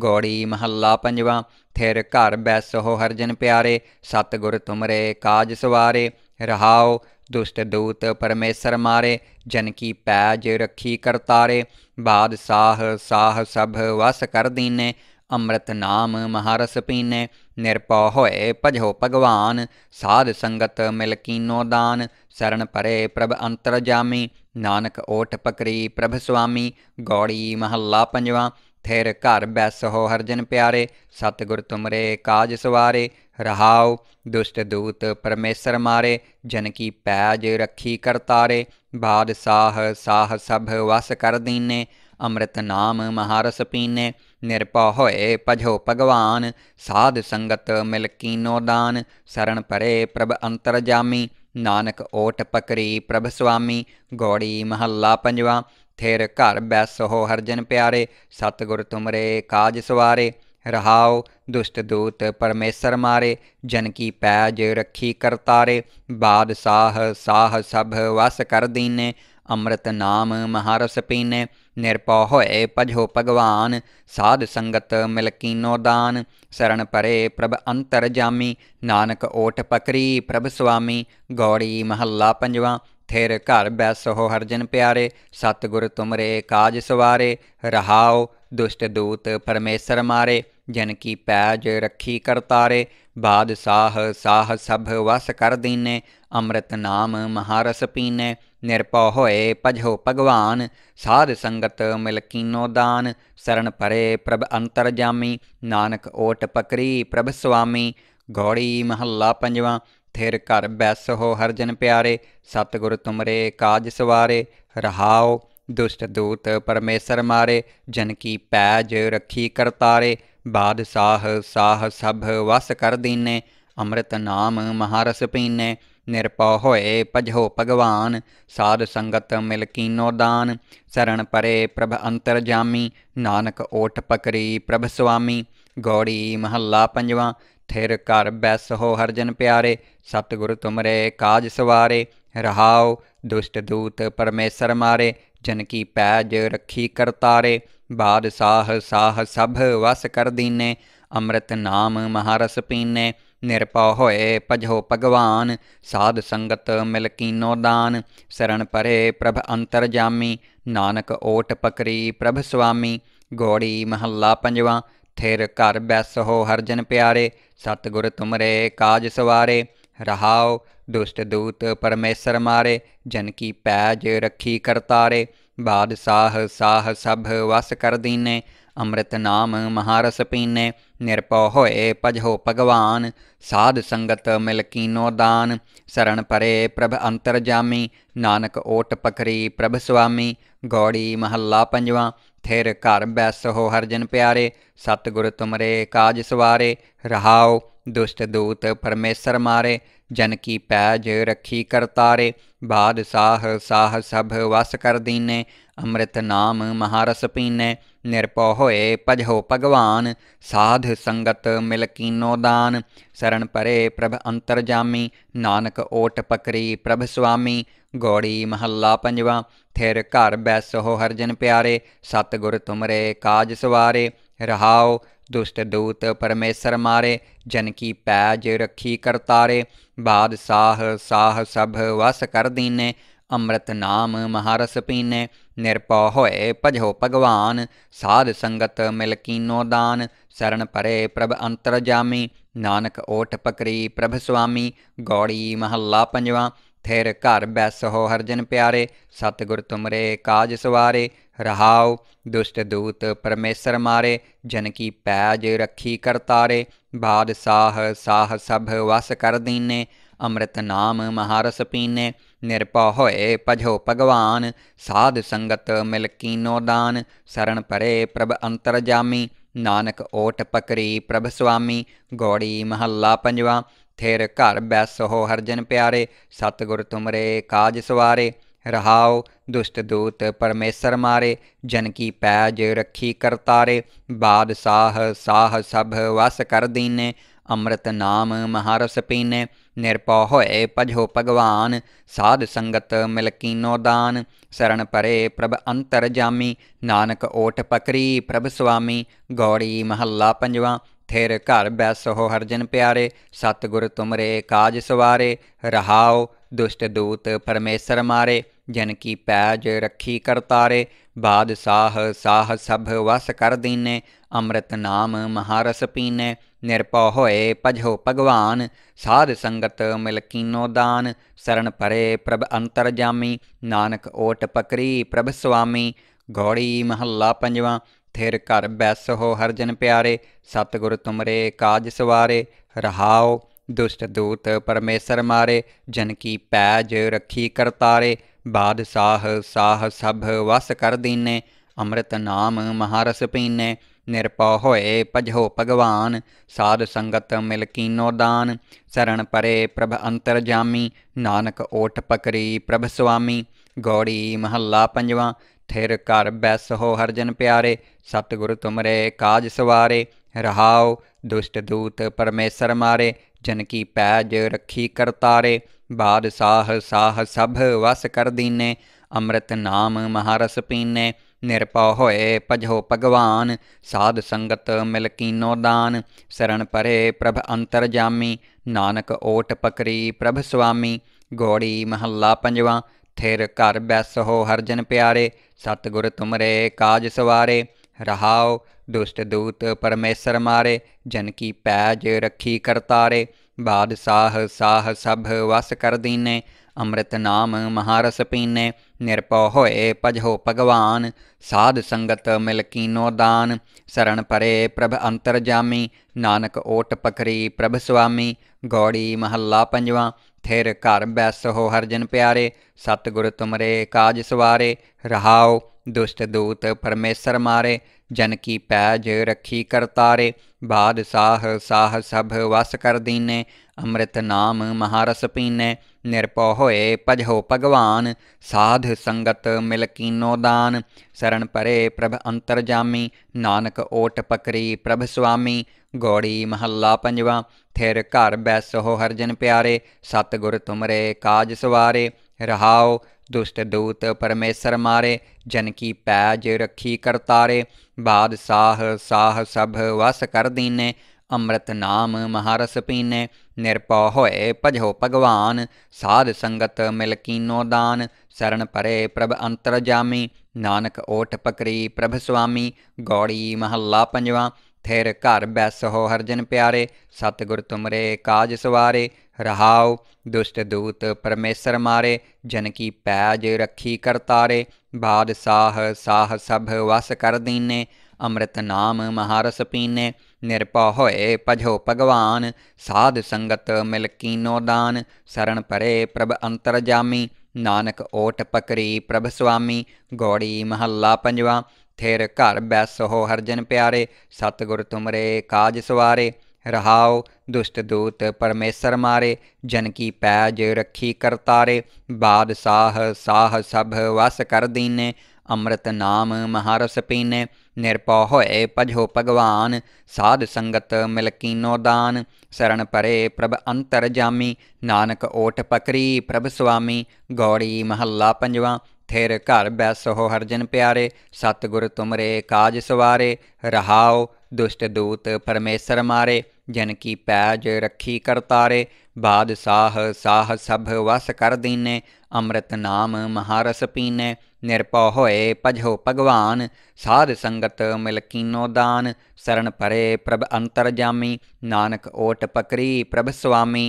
गौड़ी महला पंजवा थिर घर बैसहो हरजन प्यारे सतगुर तुमरे काज सवारे रहाओ दुष्ट दूत परमेसर मारे जन की पैज रखी करतारे बाद साह साह सब वस कर दीने अमृत नाम महारस पीने निरपौ होए भजो भगवान साध संगत मिल कीनो दान शरण परे प्रभ अंतर जामी नानक ओठ पकरी प्रभ स्वामी गौड़ी महल्ला पंजवा ਥਿਰ ਘਰ ਬੈਸ ਹੋ ਹਰਜਨ ਪਿਆਰੇ ਸਤਿਗੁਰ ਤੁਮਰੇ ਕਾਜ ਸਵਾਰੇ ਰਹਾਉ ਦੁਸ਼ਟ ਦੂਤ ਪਰਮੇਸ਼ਰ ਮਾਰੇ ਜਨ ਕੀ ਪੈਜ ਰੱਖੀ ਕਰਤਾਰੇ ਬਾਦਸ਼ਾਹ ਸਾਹ ਸਭ ਵਸ ਕਰ ਦੀਨੇ ਅੰਮ੍ਰਿਤ ਨਾਮ ਮਹਾਰਸ ਪੀਨੇ ਨਿਰਭਉ ਹੋਏ ਭਜੋ ਭਗਵਾਨ ਸਾਧ ਸੰਗਤ ਮਿਲ ਕੀਨੋ ਦਾਨ ਸਰਣ ਪਰੇ ਪ੍ਰਭ ਅੰਤਰ ਜਾਮੀ ਨਾਨਕ ਓਟ ਪਕਰੀ ਪ੍ਰਭ ਸੁਆਮੀ ਗੋੜੀ ਮਹੱਲਾ ਪੰਜਵਾ ਥਿਰ ਘਰ ਬੈਸ ਹੋ ਹਰ ਜਨ ਪਿਆਰੇ ਸਤਗੁਰ ਤੁਮਰੇ ਕਾਜ ਸਵਾਰੇ ਰਹਾਉ ਦੁਸ਼ਟ ਦੂਤ ਪਰਮੇਸ਼ਰ ਮਾਰੇ ਜਨ ਕੀ ਪੈਜ ਰੱਖੀ ਕਰਤਾਰੇ ਬਾਦਸ਼ਾਹ ਸਾਹ ਸਭ ਵਸ ਕਰ ਦੀਨੇ ਅੰਮ੍ਰਿਤ ਨਾਮ ਮਹਾਰਸ ਪੀਨੇ ਨਿਰਪਉ ਹੋਏ ਭਜੋ ਭਗਵਾਨ ਸਾਧ ਸੰਗਤ ਮਿਲ ਕੀਨੋ ਦਾਨ ਸਰਣ ਪਰੇ ਪ੍ਰਭ ਅੰਤਰ ਜਾਮੀ ਨਾਨਕ ਓਟ ਪਕਰੀ ਪ੍ਰਭ ਸੁਆਮੀ ਗੌੜੀ ਮਹੱਲਾ ਪੰਜਵਾ ਥੇਰ ਘਰ ਬੈਸੋ ਹਰਜਨ ਪਿਆਰੇ ਸਤਗੁਰ ਤੁਮਰੇ ਕਾਜ ਸਵਾਰੇ ਰਹਾਓ ਦੁਸ਼ਟ ਦੂਤ ਪਰਮੇਸ਼ਰ ਮਾਰੇ ਜਨ ਕੀ ਪੈਜ ਰੱਖੀ ਕਰਤਾਰੇ ਬਾਦ ਸਾਹ ਸਾਹ ਸਭ ਵਸ ਕਰ ਦੀਨੇ ਅੰਮ੍ਰਿਤ ਨਾਮ ਮਹਾਰਸ ਪੀਨੇ ਨਿਰਪਉ ਹੋਏ ਭਜੋ ਭਗਵਾਨ ਸਾਧ ਸੰਗਤ ਮਿਲ ਕੀਨੋ ਦਾਨ ਸਰਣ ਪਰੇ ਪ੍ਰਭ ਅੰਤਰ ਜਾਮੀ ਨਾਨਕ ਓਟ ਪਕਰੀ ਪ੍ਰਭ ਸੁਆਮੀ ਗੋੜੀ ਮਹੱਲਾ ਪੰਜਵਾ ਥਿਰ ਘਰ ਬੈਸ ਹੋ ਹਰ ਜਨ ਪਿਆਰੇ ਸਤਿਗੁਰ ਤੁਮਰੇ ਕਾਜ ਸਵਾਰੇ ਰਹਾਓ ਦੁਸ਼ਟ ਦੂਤ ਪਰਮੇਸ਼ਰ ਮਾਰੇ ਜਨ ਕੀ ਪੈਜ ਰੱਖੀ ਕਰਤਾਰੇ ਬਾਦਸ਼ਾਹ ਸਾਹ ਸਭ ਵਸ ਕਰ ਦੀਨੇ ਅੰਮ੍ਰਿਤ ਨਾਮ ਮਹਾਰਸ ਪੀਨੇ ਨਿਰਪਉ ਹੋਏ ਭਜੋ ਭਗਵਾਨ ਸਾਧ ਸੰਗਤ ਮਿਲ ਕੀਨੋ ਦਾਨ ਸਰਣ ਪਰੇ ਪ੍ਰਭ ਅੰਤਰ ਜਾਮੀ ਨਾਨਕ ਓਟ ਪਕਰੀ ਪ੍ਰਭ ਸੁਆਮੀ ਗੌੜੀ ਮਹੱਲਾ ਪੰਜਵਾ ਥਿਰ ਕਰ ਬੈਸ ਹੋ ਹਰਜਨ ਪਿਆਰੇ ਸਤਿਗੁਰ ਤੁਮਰੇ ਕਾਜ ਸਵਾਰੇ ਰਹਾਉ ਦੁਸ਼ਟ ਦੂਤ ਪਰਮੇਸ਼ਰ ਮਾਰੇ ਜਨ ਕੀ ਪੈਜ ਰੱਖੀ ਕਰਤਾਰੇ ਬਾਦ ਸਾਹ ਸਾਹ ਸਭ ਵਸ ਕਰ ਦੀਨੇ ਅੰਮ੍ਰਿਤ ਨਾਮ ਮਹਾਰਸ ਪੀਨੇ ਨਿਰਪਉ ਹੋਏ ਭਜੋ ਭਗਵਾਨ ਸਾਧ ਸੰਗਤ ਮਿਲ ਕੀਨੋ ਦਾਨ ਸਰਣ ਪਰੇ ਪ੍ਰਭ ਅੰਤਰ ਜਾਮੀ ਨਾਨਕ ਓਟ ਪਕਰੀ ਪ੍ਰਭ ਸੁਆਮੀ ਗੋੜੀ ਮਹੱਲਾ ਪੰਜਵਾ ਥਿਰ ਘਰ ਬੈਸ ਹੋ ਹਰਜਨ ਪਿਆਰੇ ਸਤਗੁਰ ਤੁਮਰੇ ਕਾਜ ਸਵਾਰੇ ਰਹਾਉ ਦੁਸ਼ਟ ਦੂਤ ਪਰਮੇਸ਼ਰ ਮਾਰੇ ਜਨ ਕੀ ਪੈਜ ਰੱਖੀ ਕਰਤਾਰੇ ਬਾਦਸ਼ਾਹ ਸਾਹ ਸਭ ਵਸ ਕਰ ਦੀਨੇ ਅੰਮ੍ਰਿਤ ਨਾਮ ਮਹਾਰਸ ਪੀਨੇ ਨਿਰਪਉ ਹੋਏ ਭਜੋ ਭਗਵਾਨ ਸਾਧ ਸੰਗਤ ਮਿਲ ਕੀਨੋ ਦਾਨ ਸਰਣ ਪਰੇ ਪ੍ਰਭ ਅੰਤਰ ਜਾਮੀ ਨਾਨਕ ਓਟ ਪਕਰੀ ਪ੍ਰਭ ਸੁਆਮੀ ਗੌੜੀ ਮਹੱਲਾ ਪੰਜਵਾ ਥਿਰ ਘਰ ਬੈਸੋ ਹਰ ਜਨ ਪਿਆਰੇ ਸਤਿਗੁਰ ਤੁਮਰੇ ਕਾਜ ਸਵਾਰੇ ਰਹਾਓ ਦੁਸ਼ਟ ਦੂਤ ਪਰਮੇਸ਼ਰ ਮਾਰੇ ਜਨ ਕੀ ਪੈਜ ਰੱਖੀ ਕਰਤਾਰੇ ਬਾਦ ਸਾਹ ਸਾਹ ਸਭ ਵਸ ਕਰ ਦੀਨੇ अमृत नाम महारस पीने निरपो होए पजहो भगवान साध संगत मिल कीनो दान शरण परे प्रभ अंतर जामी नानक ओट पकरी प्रभ स्वामी गौड़ी महला पंजवा थिर घर बैसहो हरजन प्यारे सतगुर तुमरे काज सवारे रहाओ दुष्ट दूत परमेसर मारे जन की पैज रखी करतारे बाद साह साह सब वस कर दीने अमृत नाम महारस पीने ਨਿਰਪਉ ਹੋਏ ਭਜੋ ਭਗਵਾਨ ਸਾਧ ਸੰਗਤ ਮਿਲ ਕੀਨੋ ਦਾਨ ਸਰਣ ਪਰੇ ਪ੍ਰਭ ਅੰਤਰ ਜਾਮੀ ਨਾਨਕ ਓਠ ਪਕਰੀ ਪ੍ਰਭ ਸੁਆਮੀ ਗੌੜੀ ਮਹੱਲਾ ਪੰਜਵਾ ਥੇਰ ਘਰ ਬੈਸੋ ਹਰਜਨ ਪਿਆਰੇ ਸਤਿਗੁਰ ਤੁਮਰੇ ਕਾਜ ਸਵਾਰੇ ਰਹਾਉ ਦੁਸ਼ਟ ਦੂਤ ਪਰਮੇਸ਼ਰ ਮਾਰੇ ਜਨ ਕੀ ਪੈਜ ਰੱਖੀ ਕਰਤਾਰੇ ਬਾਦਸ਼ਾਹ ਸਾਹ ਸਭ ਵਸ ਕਰ ਦੀਨੇ ਅੰਮ੍ਰਿਤ ਨਾਮ ਮਹਾਰਸ ਪੀਨੇ निरपो होए पझो भगवान साध संगत मिल कीनो दान शरण परे प्रभ अंतर जामी नानक ओठ पकरी प्रभ स्वामी गौड़ी महला पंजवा थेर घर बैस हो हरजन प्यारे सतगुर तुमरे काज सवारे रहाओ दुष्ट दूत परमेसर मारे जन की पैज रखी करतारे बादशाह साह सब वस कर दीने ਅੰਮ੍ਰਿਤ ਨਾਮ ਮਹਾਰਸ ਪੀਨੇ ਨਿਰਪਉ ਹੋਏ ਭਜੋ ਭਗਵਾਨ ਸਾਧ ਸੰਗਤ ਮਿਲ ਕੀਨੋ ਦਾਨ ਸਰਣ ਪਰੇ ਪ੍ਰਭ ਅੰਤਰ ਜਾਮੀ ਨਾਨਕ ਓਟ ਪਕਰੀ ਪ੍ਰਭ ਸੁਆਮੀ ਗੌੜੀ ਮਹੱਲਾ ਪੰਜਵਾਂ ਥੇਰ ਘਰ ਬੈਸੋ ਹਰਜਨ ਪਿਆਰੇ ਸਤਗੁਰ ਤੁਮਰੇ ਕਾਜ ਸਵਾਰੇ ਰਹਾਓ ਦੁਸ਼ਟ ਦੂਤ ਪਰਮੇਸ਼ਰ ਮਾਰੇ ਜਨ ਕੀ ਪੈਜ ਰੱਖੀ ਕਰਤਾਰੇ ਬਾਦ ਸਾਹ ਸਾਹ ਸਭ ਵਸ ਕਰ ਦੀਨੇ ਅੰਮ੍ਰਿਤ ਨਾਮ ਮਹਾਰਸ ਪੀਨੇ ਨਿਰਪਉ ਹੋਏ ਭਜੋ ਭਗਵਾਨ ਸਾਧ ਸੰਗਤ ਮਿਲ ਕੀਨੋ ਦਾਨ ਸਰਣ ਪਰੇ ਪ੍ਰਭ ਅੰਤਰ ਜਾਮੀ ਨਾਨਕ ਓਟ ਪਕਰੀ ਪ੍ਰਭ ਸੁਆਮੀ ਗੌੜੀ ਮਹੱਲਾ ਪੰਜਵਾਂ ਥਿਰ ਘਰ ਬੈਸੋ ਹਰਜਨ ਪਿਆਰੇ ਸਤਿਗੁਰ ਤੁਮਰੇ ਕਾਜ ਸਵਾਰੇ ਰਹਾਓ दुष्ट दूत परमेश्वर मारे जन की पैज रखी करतारे बादशाह साह सब वस कर दीने अमृत नाम महारस पीने ਨਿਰਪਉ ਹੋਏ ਭਜੋ ਭਗਵਾਨ ਸਾਧ ਸੰਗਤ ਮਿਲ ਕੀਨੋ ਦਾਨ ਸਰਣ ਪਰੇ ਪ੍ਰਭ ਅੰਤਰ ਜਾਮੀ ਨਾਨਕ ਓਟ ਪਕਰੀ ਪ੍ਰਭ ਸੁਆਮੀ ਗੋੜੀ ਮਹੱਲਾ ਪੰਜਵਾ ਥਿਰ ਕਰ ਬੈਸ ਹੋ ਹਰਜਨ ਪਿਆਰੇ ਸਤਿਗੁਰ ਤੁਮਰੇ ਕਾਜ ਸਵਾਰੇ ਰਹਾਉ ਦੁਸ਼ਟ ਦੂਤ ਪਰਮੇਸ਼ਰ ਮਾਰੇ ਜਨ ਕੀ ਪੈਜ ਰੱਖੀ ਕਰਤਾਰੇ ਬਾਦ ਸਾਹ ਸਾਹ ਸਭ ਵਸ ਕਰ ਦੀਨੇ ਅੰਮ੍ਰਿਤ ਨਾਮ ਮਹਾਰਸ ਪੀਨੇ ਨਿਰਪਉ ਹੋਏ ਭਜੋ ਭਗਵਾਨ ਸਾਧ ਸੰਗਤ ਮਿਲ ਕੀਨੋ ਦਾਨ ਸਰਣ ਪਰੇ ਪ੍ਰਭ ਅੰਤਰ ਜਾਮੀ ਨਾਨਕ ਓਟ ਪਕਰੀ ਪ੍ਰਭ ਸੁਆਮੀ ਗੋੜੀ ਮਹੱਲਾ ਪੰਜਵਾ ਥਿਰ ਘਰ ਹਰ ਹਰਜਨ ਪਿਆਰੇ ਸਤਗੁਰ ਤੁਮਰੇ ਕਾਜ ਸਵਾਰੇ ਰਹਾਓ ਦੁਸ਼ਟ ਦੂਤ ਪਰਮੇਸ਼ਰ ਮਾਰੇ ਜਨ ਕੀ ਪੈਜ ਰੱਖੀ ਕਰਤਾਰੇ ਬਾਦ ਸਾਹ ਸਾਹ ਸਭ ਵਸ ਕਰ ਦੀਨੇ ਅੰਮ੍ਰਿਤ ਨਾਮ ਮਹਾਰਸ ਪੀਨੇ ਨਿਰਪਉ ਹੋਏ ਭਜੋ ਭਗਵਾਨ ਸਾਧ ਸੰਗਤ ਮਿਲ ਕੀਨੋ ਦਾਨ ਸਰਣ ਪਰੇ ਪ੍ਰਭ ਅੰਤਰ ਜਾਮੀ ਨਾਨਕ ਓਟ ਪਕਰੀ ਪ੍ਰਭ ਸੁਆਮੀ ਗੌੜੀ ਮਹੱਲਾ ਪੰਜਵਾ ਥੇਰ ਘਰ ਹਰ ਹਰਜਨ ਪਿਆਰੇ ਗੁਰ ਤੁਮਰੇ ਕਾਜ ਸਵਾਰੇ ਰਹਾਓ ਦੁਸ਼ਟ ਦੂਤ ਪਰਮੇਸ਼ਰ ਮਾਰੇ ਜਨ ਕੀ ਪੈਜ ਰੱਖੀ ਕਰਤਾਰੇ ਬਾਦ ਸਾਹ ਸਾਹ ਸਭ ਵਸ ਕਰ ਦੀਨੇ ਅੰਮ੍ਰਿਤ ਨਾਮ ਮਹਾਰਸ ਪੀਨੈ ਨਿਰਪਉ ਹੋਏ ਭਜੋ ਭਗਵਾਨ ਸਾਧ ਸੰਗਤ ਮਿਲ ਕੀਨੋ ਦਾਨ ਸਰਣ ਪਰੇ ਪ੍ਰਭ ਅੰਤਰਜਾਮੀ ਨਾਨਕ ਓਟ ਪਕਰੀ ਪ੍ਰਭ ਸੁਆਮੀ ਗੋੜੀ ਮਹੱਲਾ ਪੰਜਵਾ ਥਿਰ ਘਰ ਬੈਸੋ ਹਰਜਨ ਪਿਆਰੇ ਸਤ ਗੁਰ ਤੁਮਰੇ ਕਾਜ ਸਵਾਰੇ ਰਹਾਓ ਦੁਸ਼ਟ ਦੂਤ ਪਰਮੇਸ਼ਰ ਮਾਰੇ ਜਨ ਕੀ ਪੈਜ ਰੱਖੀ ਕਰਤਾਰੇ ਬਾਦ ਸਾਹ ਸਾਹ ਸਭ ਵਸ ਕਰ ਦੀਨੇ अमृत नाम महारस पीने निरपौ होए पजहो भगवान साध संगत मिल कीनो दान शरण परे प्रभ अंतर जामी नानक ओठ पकरी प्रभ स्वामी गौड़ी महला पंजवा थिर घर बैस हो हरजन प्यारे सतगुर तुमरे काज सवारे रहाओ दुष्ट दूत परमेसर मारे जनकी पैज रखी करतारे बादशाह साह सब वस कर दीने अमृत नाम महारस पीने निरपा होय पझो भगवान साध संगत मिल कीनो दान शरण परे प्रभ अंतर जामी नानक ओट पकरी प्रभ स्वामी गौड़ी महला पंजवा थेर घर बैस हो हरजन प्यारे सतगुर तुमरे काज सवारे रहाओ दुष्ट दूत परमेसर मारे जन की पैज रखी करतारे बाद बादशाह साह सब वस कर दीने अमृत नाम महारस पीने ਨਿਰਪਉ ਹੋਏ ਭਜੋ ਭਗਵਾਨ ਸਾਧ ਸੰਗਤ ਮਿਲ ਕੀਨੋ ਦਾਨ ਸਰਣ ਪਰੇ ਪ੍ਰਭ ਅੰਤਰ ਜਾਮੀ ਨਾਨਕ ਓਟ ਪਕਰੀ ਪ੍ਰਭ ਸੁਆਮੀ ਗੌੜੀ ਮਹੱਲਾ ਪੰਜਵਾ ਥੇਰ ਘਰ ਬੈਸੋ ਹਰਜਨ ਪਿਆਰੇ ਸਤਗੁਰ ਤੁਮਰੇ ਕਾਜ ਸਵਾਰੇ ਰਹਾਓ ਦੁਸ਼ਟ ਦੂਤ ਪਰਮੇਸ਼ਰ ਮਾਰੇ जनकी पैज रखी करतारे बाद साह साह सब वस कर दीने अमृत नाम महारस पीने निरपो होए भजो भगवान साध संगत मिलकीनो दान शरण परे प्रभ अंतर जामी नानक ओट पकरी प्रभ स्वामी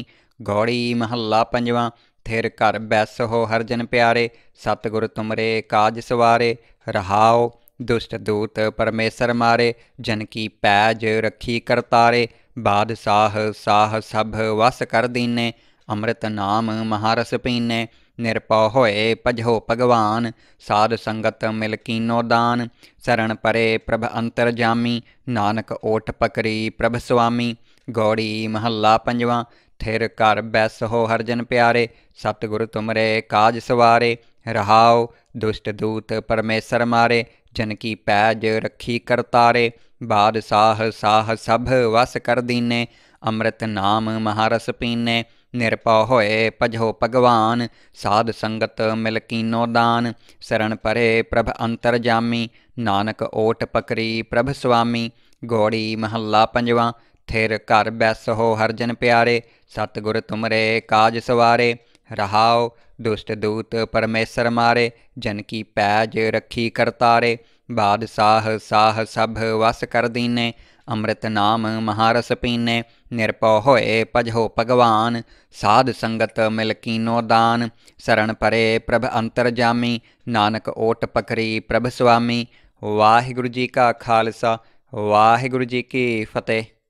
गौड़ी महला पंजवा थिर कर बैस हो हरजन प्यारे सतगुर तुमरे काज सवारे रहाओ दुष्ट दूत परमेसर मारे जनकी पैज रखी करतारे ਬਾਦਸ਼ਾਹ ਸਾਹ ਸਭ ਵਸ ਕਰ ਦੀਨੇ ਅੰਮ੍ਰਿਤ ਨਾਮ ਮਹਾਰਸ ਪੀਨੇ ਨਿਰਪਉ ਹੋਏ ਭਜੋ ਭਗਵਾਨ ਸਾਧ ਸੰਗਤ ਮਿਲ ਕੀਨੋ ਦਾਨ ਸਰਣ ਪਰੇ ਪ੍ਰਭ ਅੰਤਰ ਜਾਮੀ ਨਾਨਕ ਓਟ ਪਕਰੀ ਪ੍ਰਭ ਸੁਆਮੀ ਗੋੜੀ ਮਹੱਲਾ ਪੰਜਵਾ ਥਿਰ ਕਰ ਬੈਸ ਹੋ ਹਰਜਨ ਪਿਆਰੇ ਸਤਿਗੁਰ ਤੁਮਰੇ ਕਾਜ ਸਵਾਰੇ ਰਹਾਓ ਦੁਸ਼ਟ ਦੂਤ ਪਰਮੇਸ਼ਰ ਮਾਰੇ ਜਨ ਕੀ ਪੈਜ ਰੱਖੀ ਕਰਤਾਰੇ ਬਾਦ ਸਾਹ ਸਾਹ ਸਭ ਵਸ ਕਰ ਦੀਨੇ ਅੰਮ੍ਰਿਤ ਨਾਮ ਮਹਾਰਸ ਪੀਨੇ ਨਿਰਪਉ ਹੋਏ ਭਜੋ ਭਗਵਾਨ ਸਾਧ ਸੰਗਤ ਮਿਲ ਕੀਨੋ ਦਾਨ ਸਰਣ ਪਰੇ ਪ੍ਰਭ ਅੰਤਰ ਜਾਮੀ ਨਾਨਕ ਓਟ ਪਕਰੀ ਪ੍ਰਭ ਸੁਆਮੀ ਗੋੜੀ ਮਹੱਲਾ ਪੰਜਵਾ ਥਿਰ ਘਰ ਹਰ ਹਰਜਨ ਪਿਆਰੇ ਸਤਗੁਰ ਤੁਮਰੇ ਕਾਜ ਸਵਾਰੇ ਰਹਾਓ ਦੁਸ਼ਟ ਦੂਤ ਪਰਮੇਸ਼ਰ ਮਾਰੇ ਜਨ ਕੀ ਪੈਜ ਰੱਖੀ ਕਰਤਾਰੇ बाद साह साह सभ वस कर दीने अमृत नाम महारस पीने निरपो होए पजहो भगवान साध संगत मिल कीनो दान शरण परे प्रभ अंतर जामी नानक ओट पकरी प्रभ स्वामी वाहिगुरु जी का खालसा वाहिगुरु जी की फतेह